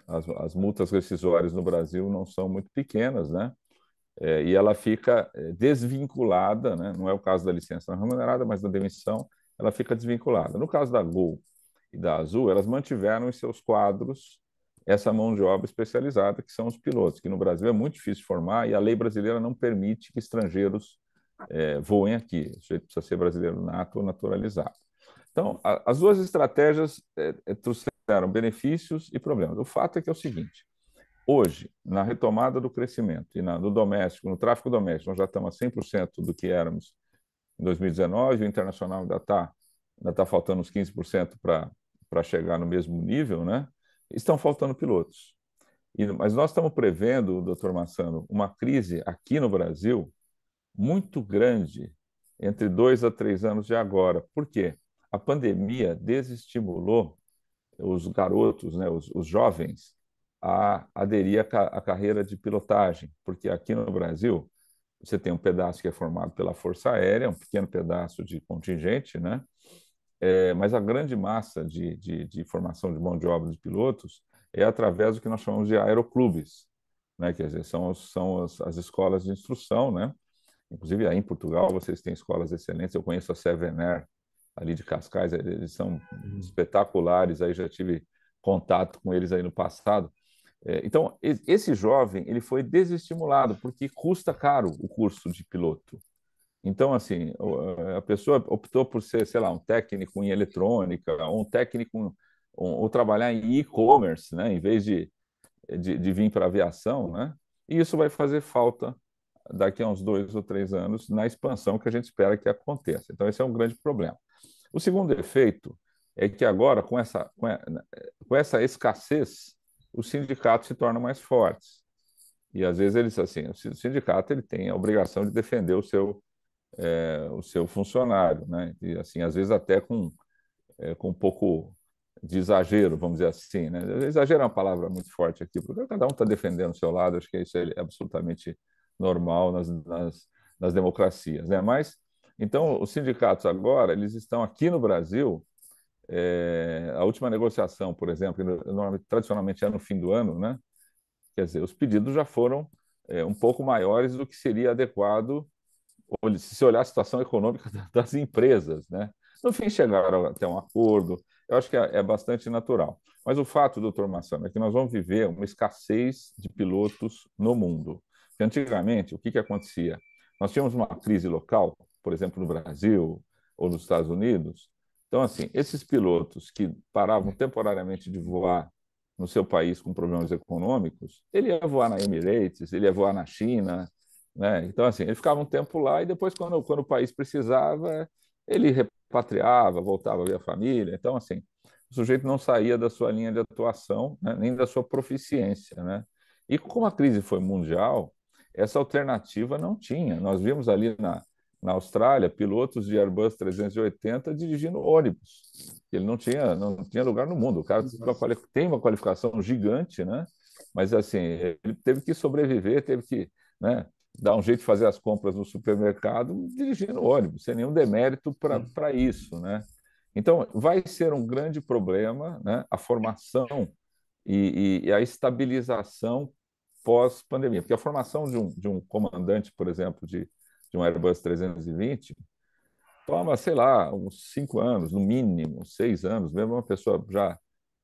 as, as multas rescisórias no Brasil não são muito pequenas, né? é, e ela fica é, desvinculada, né? não é o caso da licença remunerada, mas da demissão, ela fica desvinculada. No caso da Gol e da Azul, elas mantiveram em seus quadros essa mão de obra especializada, que são os pilotos, que no Brasil é muito difícil formar e a lei brasileira não permite que estrangeiros é, voem aqui. O sujeito precisa ser brasileiro nato ou naturalizado. Então, a, as duas estratégias é, é, trouxeram benefícios e problemas. O fato é que é o seguinte: hoje, na retomada do crescimento e na, no doméstico, no tráfego doméstico, nós já estamos a 100% do que éramos em 2019, o internacional ainda está ainda tá faltando uns 15% para chegar no mesmo nível, né? estão faltando pilotos. E, mas nós estamos prevendo, doutor Massano, uma crise aqui no Brasil muito grande entre dois a três anos de agora. Por quê? A pandemia desestimulou os garotos, né, os, os jovens, a aderir à carreira de pilotagem, porque aqui no Brasil você tem um pedaço que é formado pela Força Aérea, um pequeno pedaço de contingente, né? É, mas a grande massa de, de, de, formação de mão de obra de pilotos é através do que nós chamamos de aeroclubes, né? Quer dizer, são, são as, as escolas de instrução, né? Inclusive aí em Portugal vocês têm escolas excelentes. Eu conheço a Seven Air ali de Cascais, eles são uhum. espetaculares. Aí já tive contato com eles aí no passado. É, então, esse jovem ele foi desestimulado, porque custa caro o curso de piloto. Então, assim, a pessoa optou por ser, sei lá, um técnico em eletrônica, ou um técnico, ou trabalhar em e-commerce, né, em vez de, de, de vir para a aviação, né? E isso vai fazer falta daqui a uns dois ou três anos na expansão que a gente espera que aconteça. Então, esse é um grande problema. O segundo efeito é que agora, com essa, com essa escassez os sindicatos se tornam mais fortes. E às vezes eles assim, o sindicato ele tem a obrigação de defender o seu é, o seu funcionário, né? E assim, às vezes até com é, com um pouco de exagero, vamos dizer assim, né? Exagero é uma palavra muito forte aqui, porque cada um está defendendo o seu lado. Acho que isso é absolutamente normal nas, nas, nas democracias, né? Mas então os sindicatos agora eles estão aqui no Brasil é, a última negociação, por exemplo, normalmente, tradicionalmente é no fim do ano, né? Quer dizer, os pedidos já foram é, um pouco maiores do que seria adequado se se olhar a situação econômica das empresas, né? No fim, chegaram até um acordo. Eu acho que é, é bastante natural. Mas o fato, doutor Massano, é que nós vamos viver uma escassez de pilotos no mundo. Porque antigamente, o que, que acontecia? Nós tínhamos uma crise local, por exemplo, no Brasil ou nos Estados Unidos, então, assim, esses pilotos que paravam temporariamente de voar no seu país com problemas econômicos, ele ia voar na Emirates, ele ia voar na China, né? Então, assim, ele ficava um tempo lá e depois, quando, quando o país precisava, ele repatriava, voltava a ver a família. Então, assim, o sujeito não saía da sua linha de atuação, né? nem da sua proficiência, né? E como a crise foi mundial, essa alternativa não tinha. Nós vimos ali na, na Austrália pilotos de Airbus 380 dirigindo ônibus. Ele não tinha, não tinha lugar no mundo. O cara uhum. tem uma qualificação gigante, né? Mas assim, ele teve que sobreviver, teve que, né, dar um jeito de fazer as compras no supermercado dirigindo ônibus, sem nenhum demérito para uhum. isso, né? Então, vai ser um grande problema né, a formação e, e, e a estabilização pós-pandemia, porque a formação de um, de um comandante, por exemplo, de, de um Airbus 320, toma, sei lá, uns cinco anos, no mínimo, seis anos, mesmo uma pessoa já.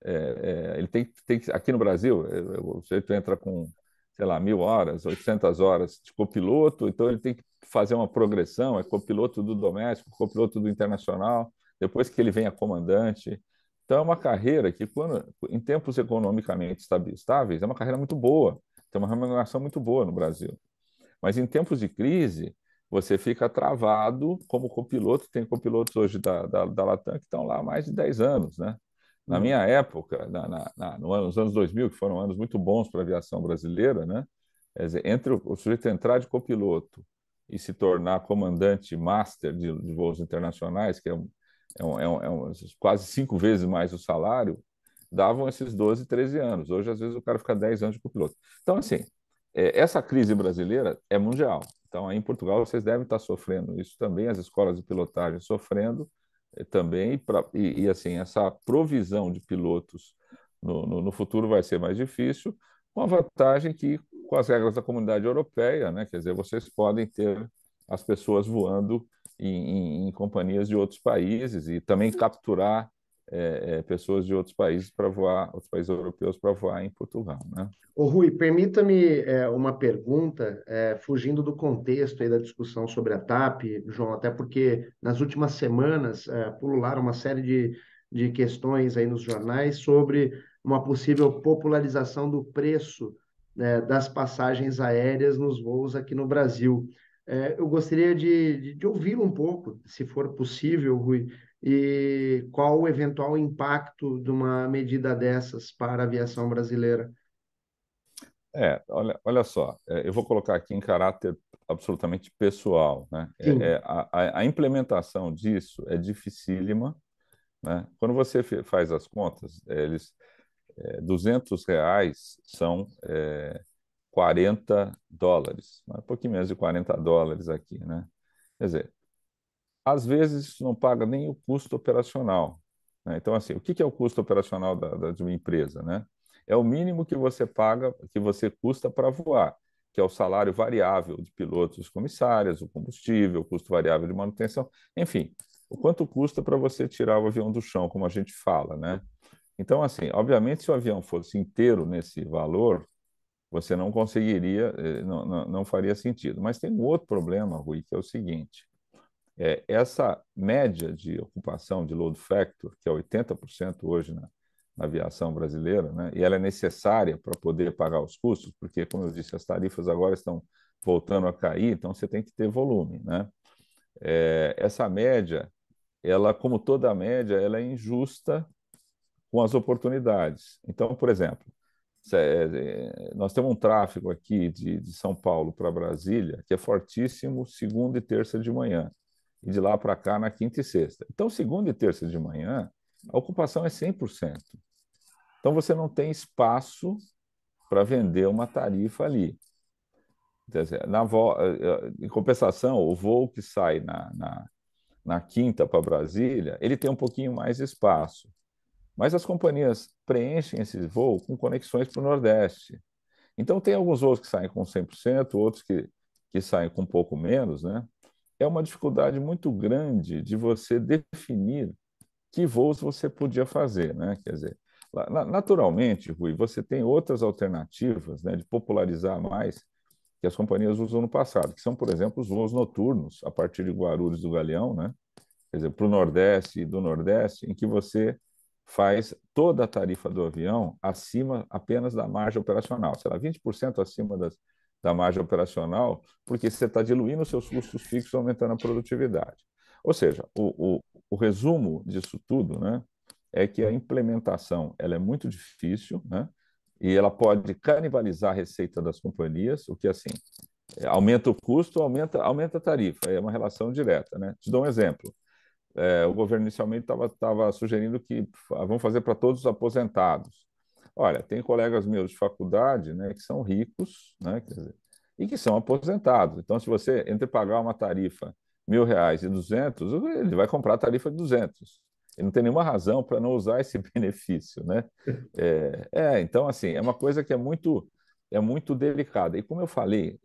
É, é, ele tem, tem Aqui no Brasil, é, é, o sujeito entra com, sei lá, mil horas, 800 horas de copiloto, então ele tem que fazer uma progressão: é copiloto do doméstico, copiloto do internacional, depois que ele vem a comandante. Então, é uma carreira que, quando, em tempos economicamente estáveis, é uma carreira muito boa, tem uma remuneração muito boa no Brasil. Mas em tempos de crise, você fica travado como copiloto. Tem copilotos hoje da, da, da Latam que estão lá há mais de 10 anos, né? Na hum. minha época, na, na, na, nos anos 2000, que foram anos muito bons para a aviação brasileira, né? Quer dizer, entre o, o sujeito entrar de copiloto e se tornar comandante master de, de voos internacionais, que é, um, é, um, é, um, é quase cinco vezes mais o salário, davam esses 12, 13 anos. Hoje, às vezes, o cara fica 10 anos de copiloto. Então, assim, é, essa crise brasileira é mundial. Então, aí em Portugal, vocês devem estar sofrendo isso também, as escolas de pilotagem sofrendo eh, também, pra, e, e, assim, essa provisão de pilotos no, no, no, futuro vai ser mais difícil, uma vantagem que, com as regras da comunidade europeia, né, quer dizer, vocês podem ter as pessoas voando em, em, em companhias de outros países e também capturar é, é, pessoas de outros países para voar, outros países europeus para voar em Portugal, né? Ô Rui, permita-me é, uma pergunta, é, fugindo do contexto aí da discussão sobre a TAP, João, até porque nas últimas semanas é, pulularam uma série de, de questões aí nos jornais sobre uma possível popularização do preço né, das passagens aéreas nos voos aqui no Brasil. É, eu gostaria de, de, de ouvir um pouco, se for possível, Rui, e qual o eventual impacto de uma medida dessas para a aviação brasileira? É, olha, olha só, é, eu vou colocar aqui em caráter absolutamente pessoal, né? É, é, a, a, implementação disso é dificílima, né? Quando você faz as contas, é, eles é, 200 reais são é, 40 dólares, né? um pouquinho menos de 40 dólares aqui, né? Quer dizer, às vezes, não paga nem o custo operacional. Né? Então, assim, o que é o custo operacional da, da, de uma empresa? Né? É o mínimo que você paga, que você custa para voar, que é o salário variável de pilotos, comissárias, o combustível, o custo variável de manutenção, enfim, o quanto custa para você tirar o avião do chão, como a gente fala, né? Então, assim, obviamente, se o avião fosse inteiro nesse valor, você não conseguiria, eh, não, não, não faria sentido. Mas tem um outro problema, Rui, que é o seguinte: é, essa média de ocupação de load factor, que é 80% hoje na, na, aviação brasileira, né, e ela é necessária para poder pagar os custos, porque, como eu disse, as tarifas agora estão voltando a cair, então você tem que ter volume. Né? É, essa média, ela, como toda a média, ela é injusta com as oportunidades. Então, por exemplo, é, é, nós temos um tráfego aqui de, de São Paulo para Brasília que é fortíssimo segunda e terça de manhã e de lá para cá na quinta e sexta. Então, segunda e terça de manhã, a ocupação é 100%. Então, você não tem espaço para vender uma tarifa ali. Dizer, na vo... Eh, eh, em compensação, o voo que sai na, na, na quinta para Brasília, ele tem um pouquinho mais de espaço. Mas as companhias preenchem esse voo com conexões para o Nordeste. Então, tem alguns voos que saem com 100%, outros que, que saem com um pouco menos, né? é uma dificuldade muito grande de você definir que voos você podia fazer, né? Quer dizer, naturalmente, Rui, você tem outras alternativas, né, de popularizar mais que as companhias usam no passado, que são, por exemplo, os voos noturnos a partir de Guarulhos do Galeão, né? Quer dizer, para o Nordeste e do Nordeste, em que você faz toda a tarifa do avião acima apenas da margem operacional, sei lá, 20% acima das, da margem operacional, porque você está diluindo os seus custos fixos, aumentando a produtividade. Ou seja, o, o, o resumo disso tudo né, é que a implementação ela é muito difícil né, e ela pode canibalizar a receita das companhias, o que assim aumenta o custo, aumenta, aumenta a tarifa, é uma relação direta. Né? Te dou um exemplo. É, o governo inicialmente estava sugerindo que vão ah, vamos fazer para todos os aposentados. Olha, tem colegas meus de faculdade né, que são ricos né, dizer, e que são aposentados. Então, se você, entre pagar uma tarifa mil reais e duzentos, ele vai comprar a tarifa de duzentos. Ele não tem nenhuma razão para não usar esse benefício. Né? É, é, então, assim, é uma coisa que é muito, é muito delicada. E como eu falei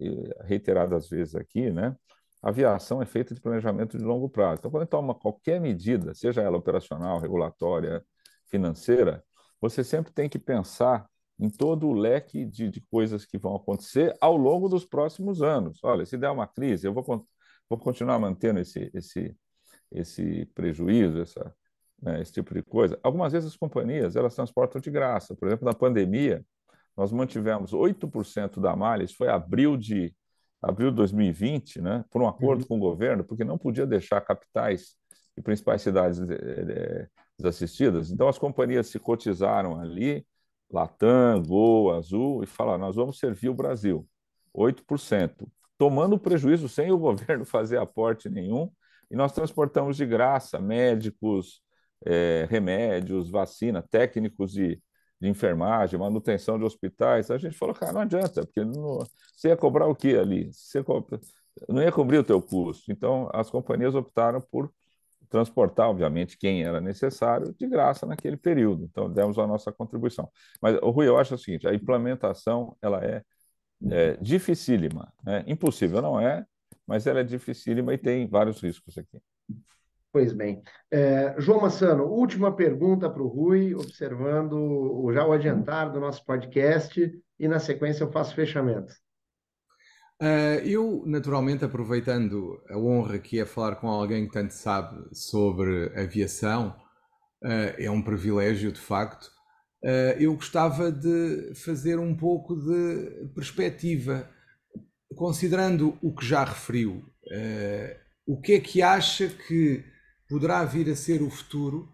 reiteradas vezes aqui, né, a aviação é feita de planejamento de longo prazo. Então, quando toma qualquer medida, seja ela operacional, regulatória, financeira, você sempre tem que pensar em todo o leque de, de coisas que vão acontecer ao longo dos próximos anos. Olha, se der uma crise, eu vou, vou continuar mantendo esse, esse, esse prejuízo, essa, né, esse tipo de coisa. Algumas vezes as companhias elas transportam de graça. Por exemplo, na pandemia, nós mantivemos 8% da malha, isso foi abril de abril de 2020, né, por um acordo uhum. com o governo, porque não podia deixar capitais e principais cidades é, assistidas. Então, as companhias se cotizaram ali, Latam, Gol, Azul, e falaram: nós vamos servir o Brasil, 8%, tomando prejuízo sem o governo fazer aporte nenhum, e nós transportamos de graça médicos, é, remédios, vacina, técnicos de, de, enfermagem, manutenção de hospitais. A gente falou: cara, não adianta, porque não, você ia cobrar o que ali? Você não ia cobrir o teu custo. Então, as companhias optaram por transportar, obviamente, quem era necessário, de graça naquele período. Então, demos a nossa contribuição. Mas, Rui, eu acho o seguinte, a implementação ela é, é dificílima. Né? Impossível não é, mas ela é dificílima e tem vários riscos aqui. Pois bem. É, João Massano, última pergunta para o Rui, observando o, já o adiantar do nosso podcast, e na sequência eu faço fechamento. Uh, eu, naturalmente, aproveitando a honra que é falar com alguém que tanto sabe sobre aviação, uh, é um privilégio de facto, uh, eu gostava de fazer um pouco de perspectiva, considerando o que já referiu, o que é que acha que poderá vir a ser o futuro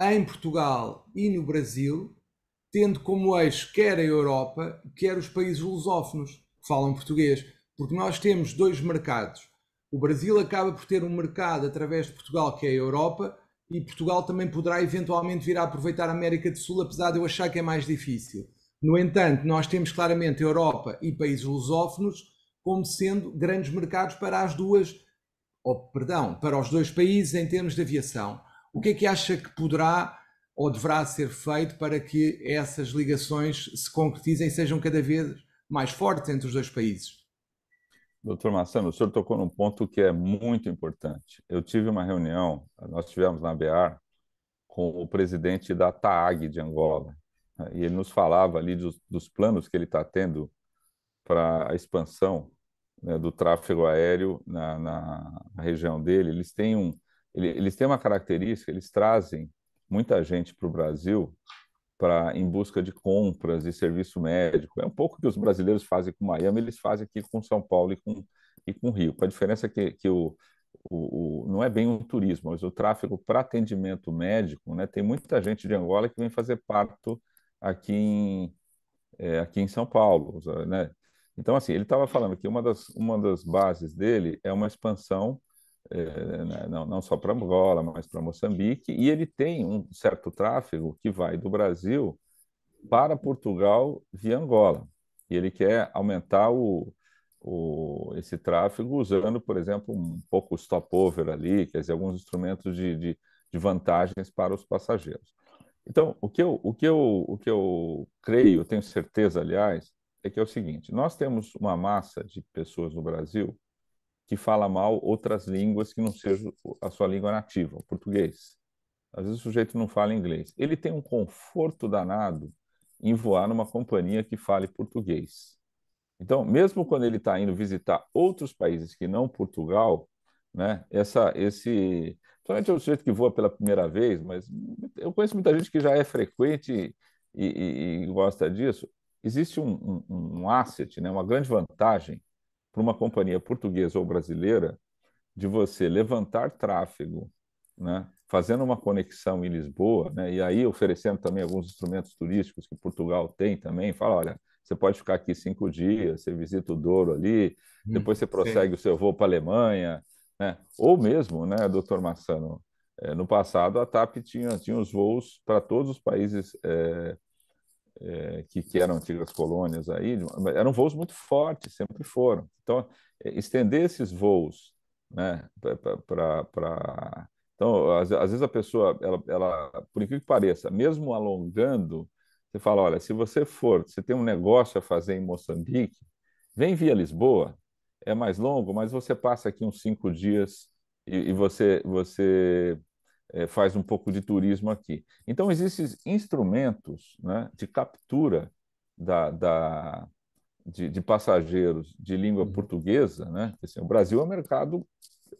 em Portugal e no Brasil, tendo como eixo quer a Europa, quer os países lusófonos que falam português. Porque nós temos dois mercados. O Brasil acaba por ter um mercado através de Portugal, que é a Europa, e Portugal também poderá eventualmente vir a aproveitar a América do Sul, apesar de eu achar que é mais difícil. No entanto, nós temos claramente Europa e países lusófonos como sendo grandes mercados para as duas, ou perdão, para os dois países em termos de aviação. O que é que acha que poderá ou deverá ser feito para que essas ligações se concretizem e sejam cada vez mais forte entre os dois países. Doutor Massano, o senhor tocou num ponto que é muito importante. Eu tive uma reunião, nós tivemos na BEAR, com o presidente da TAAG de Angola, né? e ele nos falava ali dos, dos planos que ele está tendo para a expansão né, do tráfego aéreo na, na, região dele. Eles têm, um, ele, eles têm uma característica, eles trazem muita gente para o Brasil para em busca de compras e serviço médico. É um pouco o que os brasileiros fazem com Miami, eles fazem aqui com São Paulo e com, e com Rio. Com a diferença é que, que o, o, o, não é bem o turismo, mas o tráfego para atendimento médico, né? Tem muita gente de Angola que vem fazer parto aqui em, é, aqui em São Paulo, né? Então, assim, ele estava falando que uma das, uma das bases dele é uma expansão eh, né, não, não só para Angola, mas para Moçambique, e ele tem um certo tráfego que vai do Brasil para Portugal via Angola. E ele quer aumentar o, o, esse tráfego usando, por exemplo, um pouco o stopover ali, quer dizer, alguns instrumentos de, de, de vantagens para os passageiros. Então, o que, eu, o, que eu, o que eu creio, tenho certeza, aliás, é que é o seguinte: nós temos uma massa de pessoas no Brasil que fala mal outras línguas que não seja a sua língua nativa, o português. Às vezes o sujeito não fala inglês. Ele tem um conforto danado em voar numa companhia que fale português. Então, mesmo quando ele está indo visitar outros países que não Portugal, né, essa, esse, principalmente é o sujeito que voa pela primeira vez, mas eu conheço muita gente que já é frequente e, e, e gosta disso. Existe um, um, um asset, né, uma grande vantagem para uma companhia portuguesa ou brasileira de você levantar tráfego, né, fazendo uma conexão em Lisboa, né, e aí oferecendo também alguns instrumentos turísticos que Portugal tem também, fala, olha, você pode ficar aqui cinco dias, você visita o Douro ali, hum, depois você prossegue Sim. o seu voo para a Alemanha, né? ou mesmo, né, doutor Massano, eh, no passado a TAP tinha, tinha os voos para todos os países é, é, que, que, eram antigas colônias aí, eram voos muito fortes, sempre foram. Então, eh, estender esses voos né, para. Então, às, às, vezes a pessoa, ela, ela, por incrível que pareça, mesmo alongando, você fala: olha, se você for, você tem um negócio a fazer em Moçambique, vem via Lisboa, é mais longo, mas você passa aqui uns cinco dias e, e você, você é, faz um pouco de turismo aqui. Então, existem instrumentos né, de captura da, da de, de, passageiros de língua uhum. portuguesa. Né? Assim, o Brasil é um mercado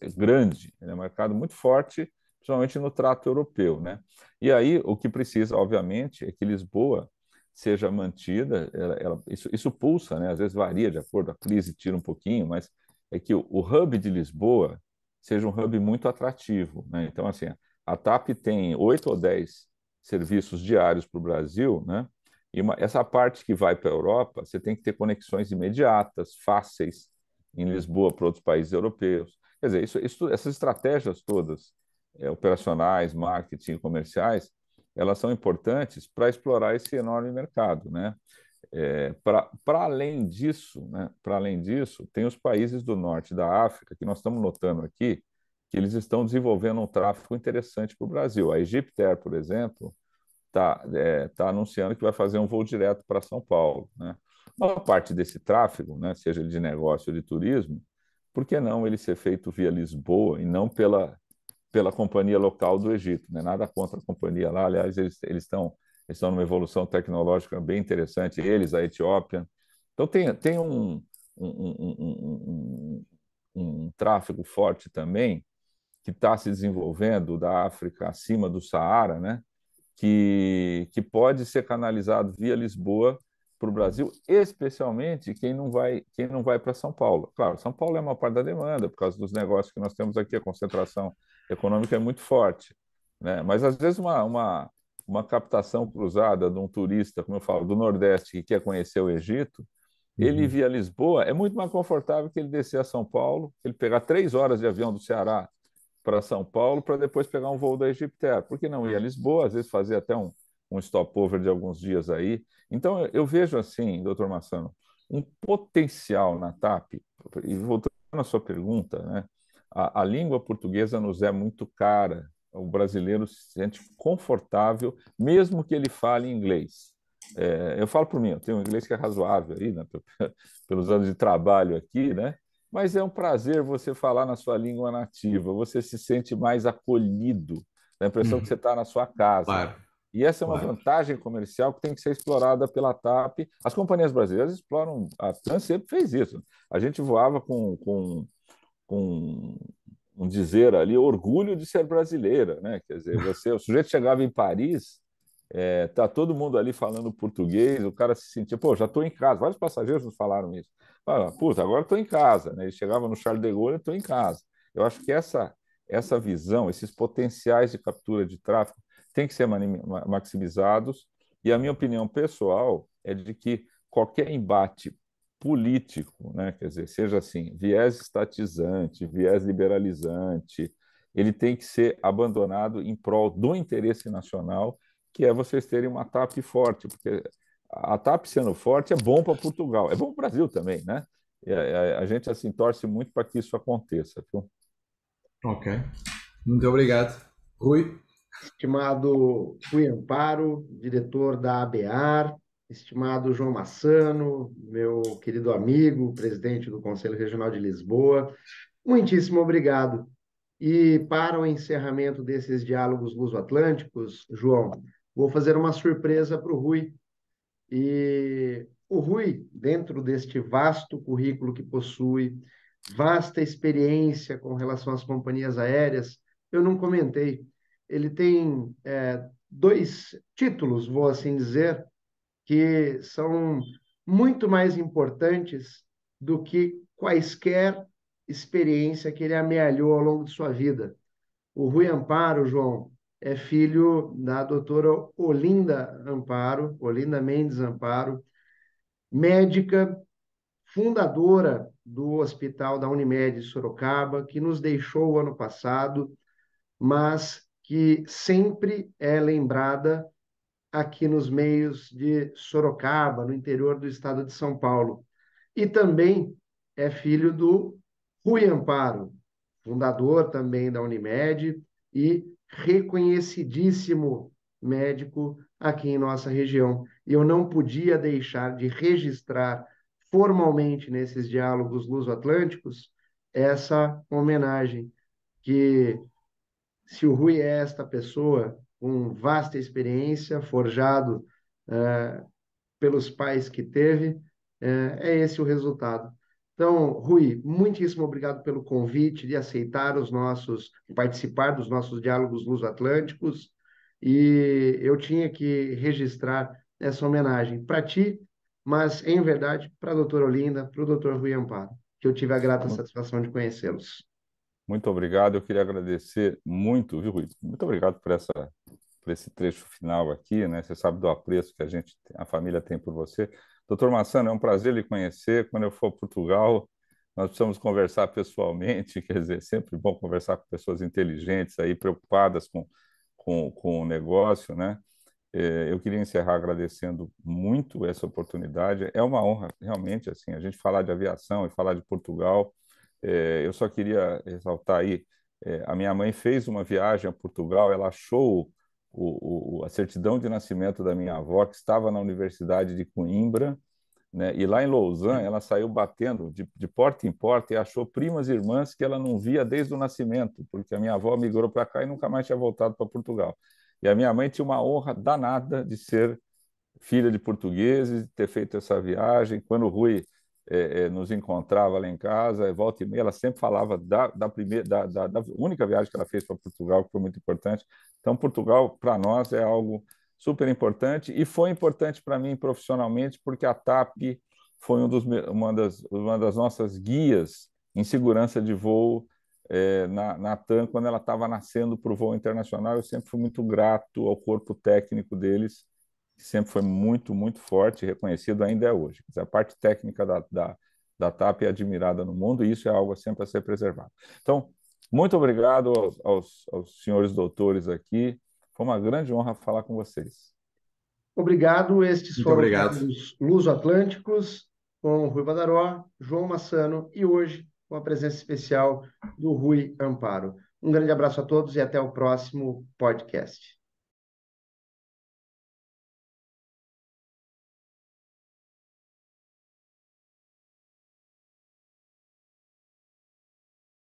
é, grande, é um mercado muito forte, principalmente no trato europeu. Né? E aí, o que precisa, obviamente, é que Lisboa seja mantida, ela, ela, isso, isso pulsa, né? às vezes varia de acordo, a crise tira um pouquinho, mas é que o, o hub de Lisboa seja um hub muito atrativo. Né? Então, assim, a TAP tem oito ou dez serviços diários para o Brasil, né? E uma, essa parte que vai para a Europa, você tem que ter conexões imediatas, fáceis, em Lisboa para outros países europeus. Quer dizer, isso, isso, essas estratégias todas, é, operacionais, marketing, comerciais, elas são importantes para explorar esse enorme mercado, né? É, para além disso, né, para além disso, tem os países do norte da África que nós estamos notando aqui que eles estão desenvolvendo um tráfego interessante para o Brasil. A Egipter, por exemplo, está é, tá anunciando que vai fazer um voo direto para São Paulo. Né? Uma parte desse tráfego, né, seja de negócio ou de turismo, por que não ele ser feito via Lisboa e não pela, pela companhia local do Egito? Né? Nada contra a companhia lá, aliás, eles, eles estão eles estão numa evolução tecnológica bem interessante, eles, a Etiópia. Então, tem, tem um, um, um, um, tráfego forte também que está se desenvolvendo da África acima do Saara, né? que, que pode ser canalizado via Lisboa para o Brasil, especialmente quem não vai, quem não vai para São Paulo. Claro, São Paulo é uma parte da demanda, por causa dos negócios que nós temos aqui, a concentração econômica é muito forte. Né? Mas, às vezes, uma, uma, uma captação cruzada de um turista, como eu falo, do Nordeste, que quer conhecer o Egito, ele uhum. via Lisboa, é muito mais confortável que ele descer a São Paulo, ele pegar três horas de avião do Ceará para São Paulo para depois pegar um voo da Egyptair. Ah, por que não ir a Lisboa? Às vezes fazer até um, um stopover de alguns dias aí. Então, eu, vejo assim, doutor Massano, um potencial na TAP, e voltando à sua pergunta, né? A, a, língua portuguesa nos é muito cara. O brasileiro se sente confortável, mesmo que ele fale inglês. É, eu falo por mim, eu tenho um inglês que é razoável aí, né? pelos anos de trabalho aqui, né? mas é um prazer você falar na sua língua nativa, você se sente mais acolhido, dá a impressão uhum. que você está na sua casa. Claro. E essa é uma claro. vantagem comercial que tem que ser explorada pela TAP. As companhias brasileiras exploram, a Trans sempre fez isso. A gente voava com, com, com um dizer ali, orgulho de ser brasileira, né? Quer dizer, você, o sujeito chegava em Paris, é, tá todo mundo ali falando português, o cara se sentia, pô, já estou em casa. Vários passageiros nos falaram isso. Fala, puta, agora estou em casa. Né? Ele chegava no Charles de Gaulle, estou em casa. Eu acho que essa, essa visão, esses potenciais de captura de tráfego, tem que ser maximizados. E a minha opinião pessoal é de que qualquer embate político, né? quer dizer, seja assim, viés estatizante, viés liberalizante, ele tem que ser abandonado em prol do interesse nacional, que é vocês terem uma TAP forte, porque a TAP sendo forte é bom para Portugal, é bom para o Brasil também, né? A, a, a, gente assim torce muito para que isso aconteça. Viu? Ok, muito obrigado. Rui? Estimado Rui Amparo, diretor da ABAR, estimado João Massano, meu querido amigo, presidente do Conselho Regional de Lisboa, muitíssimo obrigado. E para o encerramento desses diálogos luso-atlânticos, João, vou fazer uma surpresa para o Rui e o Rui, dentro deste vasto currículo que possui, vasta experiência com relação às companhias aéreas, eu não comentei. Ele tem é, dois títulos, vou assim dizer, que são muito mais importantes do que quaisquer experiência que ele amealhou ao longo de sua vida. O Rui Amparo, João, é filho da doutora Olinda Amparo, Olinda Mendes Amparo, médica fundadora do Hospital da Unimed Sorocaba, que nos deixou ano passado, mas que sempre é lembrada aqui nos meios de Sorocaba, no interior do estado de São Paulo. E também é filho do Rui Amparo, fundador também da Unimed e reconhecidíssimo médico aqui em nossa região. E eu não podia deixar de registrar formalmente nesses diálogos luso-atlânticos essa homenagem que se o Rui é esta pessoa com vasta experiência, forjado uh, pelos pais que teve, uh, é esse o resultado. Então, Rui, muitíssimo obrigado pelo convite de aceitar os nossos, participar dos nossos diálogos nos atlânticos E eu tinha que registrar essa homenagem para ti, mas em verdade para a doutora Olinda, para o doutor Rui Amparo, que eu tive a grata tá muito satisfação de conhecê-los. Muito obrigado. Eu queria agradecer muito, viu, Rui? Muito obrigado por essa por esse trecho final aqui, né? Você sabe do apreço que a gente, a família tem por você. Doutor Massano, é um prazer lhe conhecer. Quando eu for a Portugal, nós precisamos conversar pessoalmente, quer dizer, sempre bom conversar com pessoas inteligentes aí, preocupadas com, com, com o negócio, né? Eh, eu queria encerrar agradecendo muito essa oportunidade. É uma honra, realmente, assim, a gente falar de aviação e falar de Portugal. Eh, eu só queria ressaltar aí, eh, a minha mãe fez uma viagem a Portugal, ela achou o, o, a certidão de nascimento da minha avó, que estava na Universidade de Coimbra, né? e lá em Lausanne ela saiu batendo de, de porta em porta e achou primas e irmãs que ela não via desde o nascimento, porque a minha avó migrou para cá e nunca mais tinha voltado para Portugal. E a minha mãe tinha uma honra danada de ser filha de portugueses, de ter feito essa viagem. Quando o Rui é, é, nos encontrava lá em casa, volta e meia, ela sempre falava da, da, primeira, da, da, da única viagem que ela fez para Portugal, que foi muito importante, então, Portugal, para nós, é algo super importante e foi importante para mim profissionalmente, porque a TAP foi um dos, uma, das, uma das nossas guias em segurança de voo é, na, na TAM, quando ela estava nascendo para o voo internacional. Eu sempre fui muito grato ao corpo técnico deles, que sempre foi muito, muito forte, reconhecido ainda é hoje. Dizer, a parte técnica da, da, da TAP é admirada no mundo e isso é algo sempre a ser preservado. Então, muito obrigado aos, aos, aos senhores doutores aqui. Foi uma grande honra falar com vocês. Obrigado. Estes Muito foram obrigado. os Luso-Atlânticos com Rui Badaró, João Massano e hoje com a presença especial do Rui Amparo. Um grande abraço a todos e até o próximo podcast.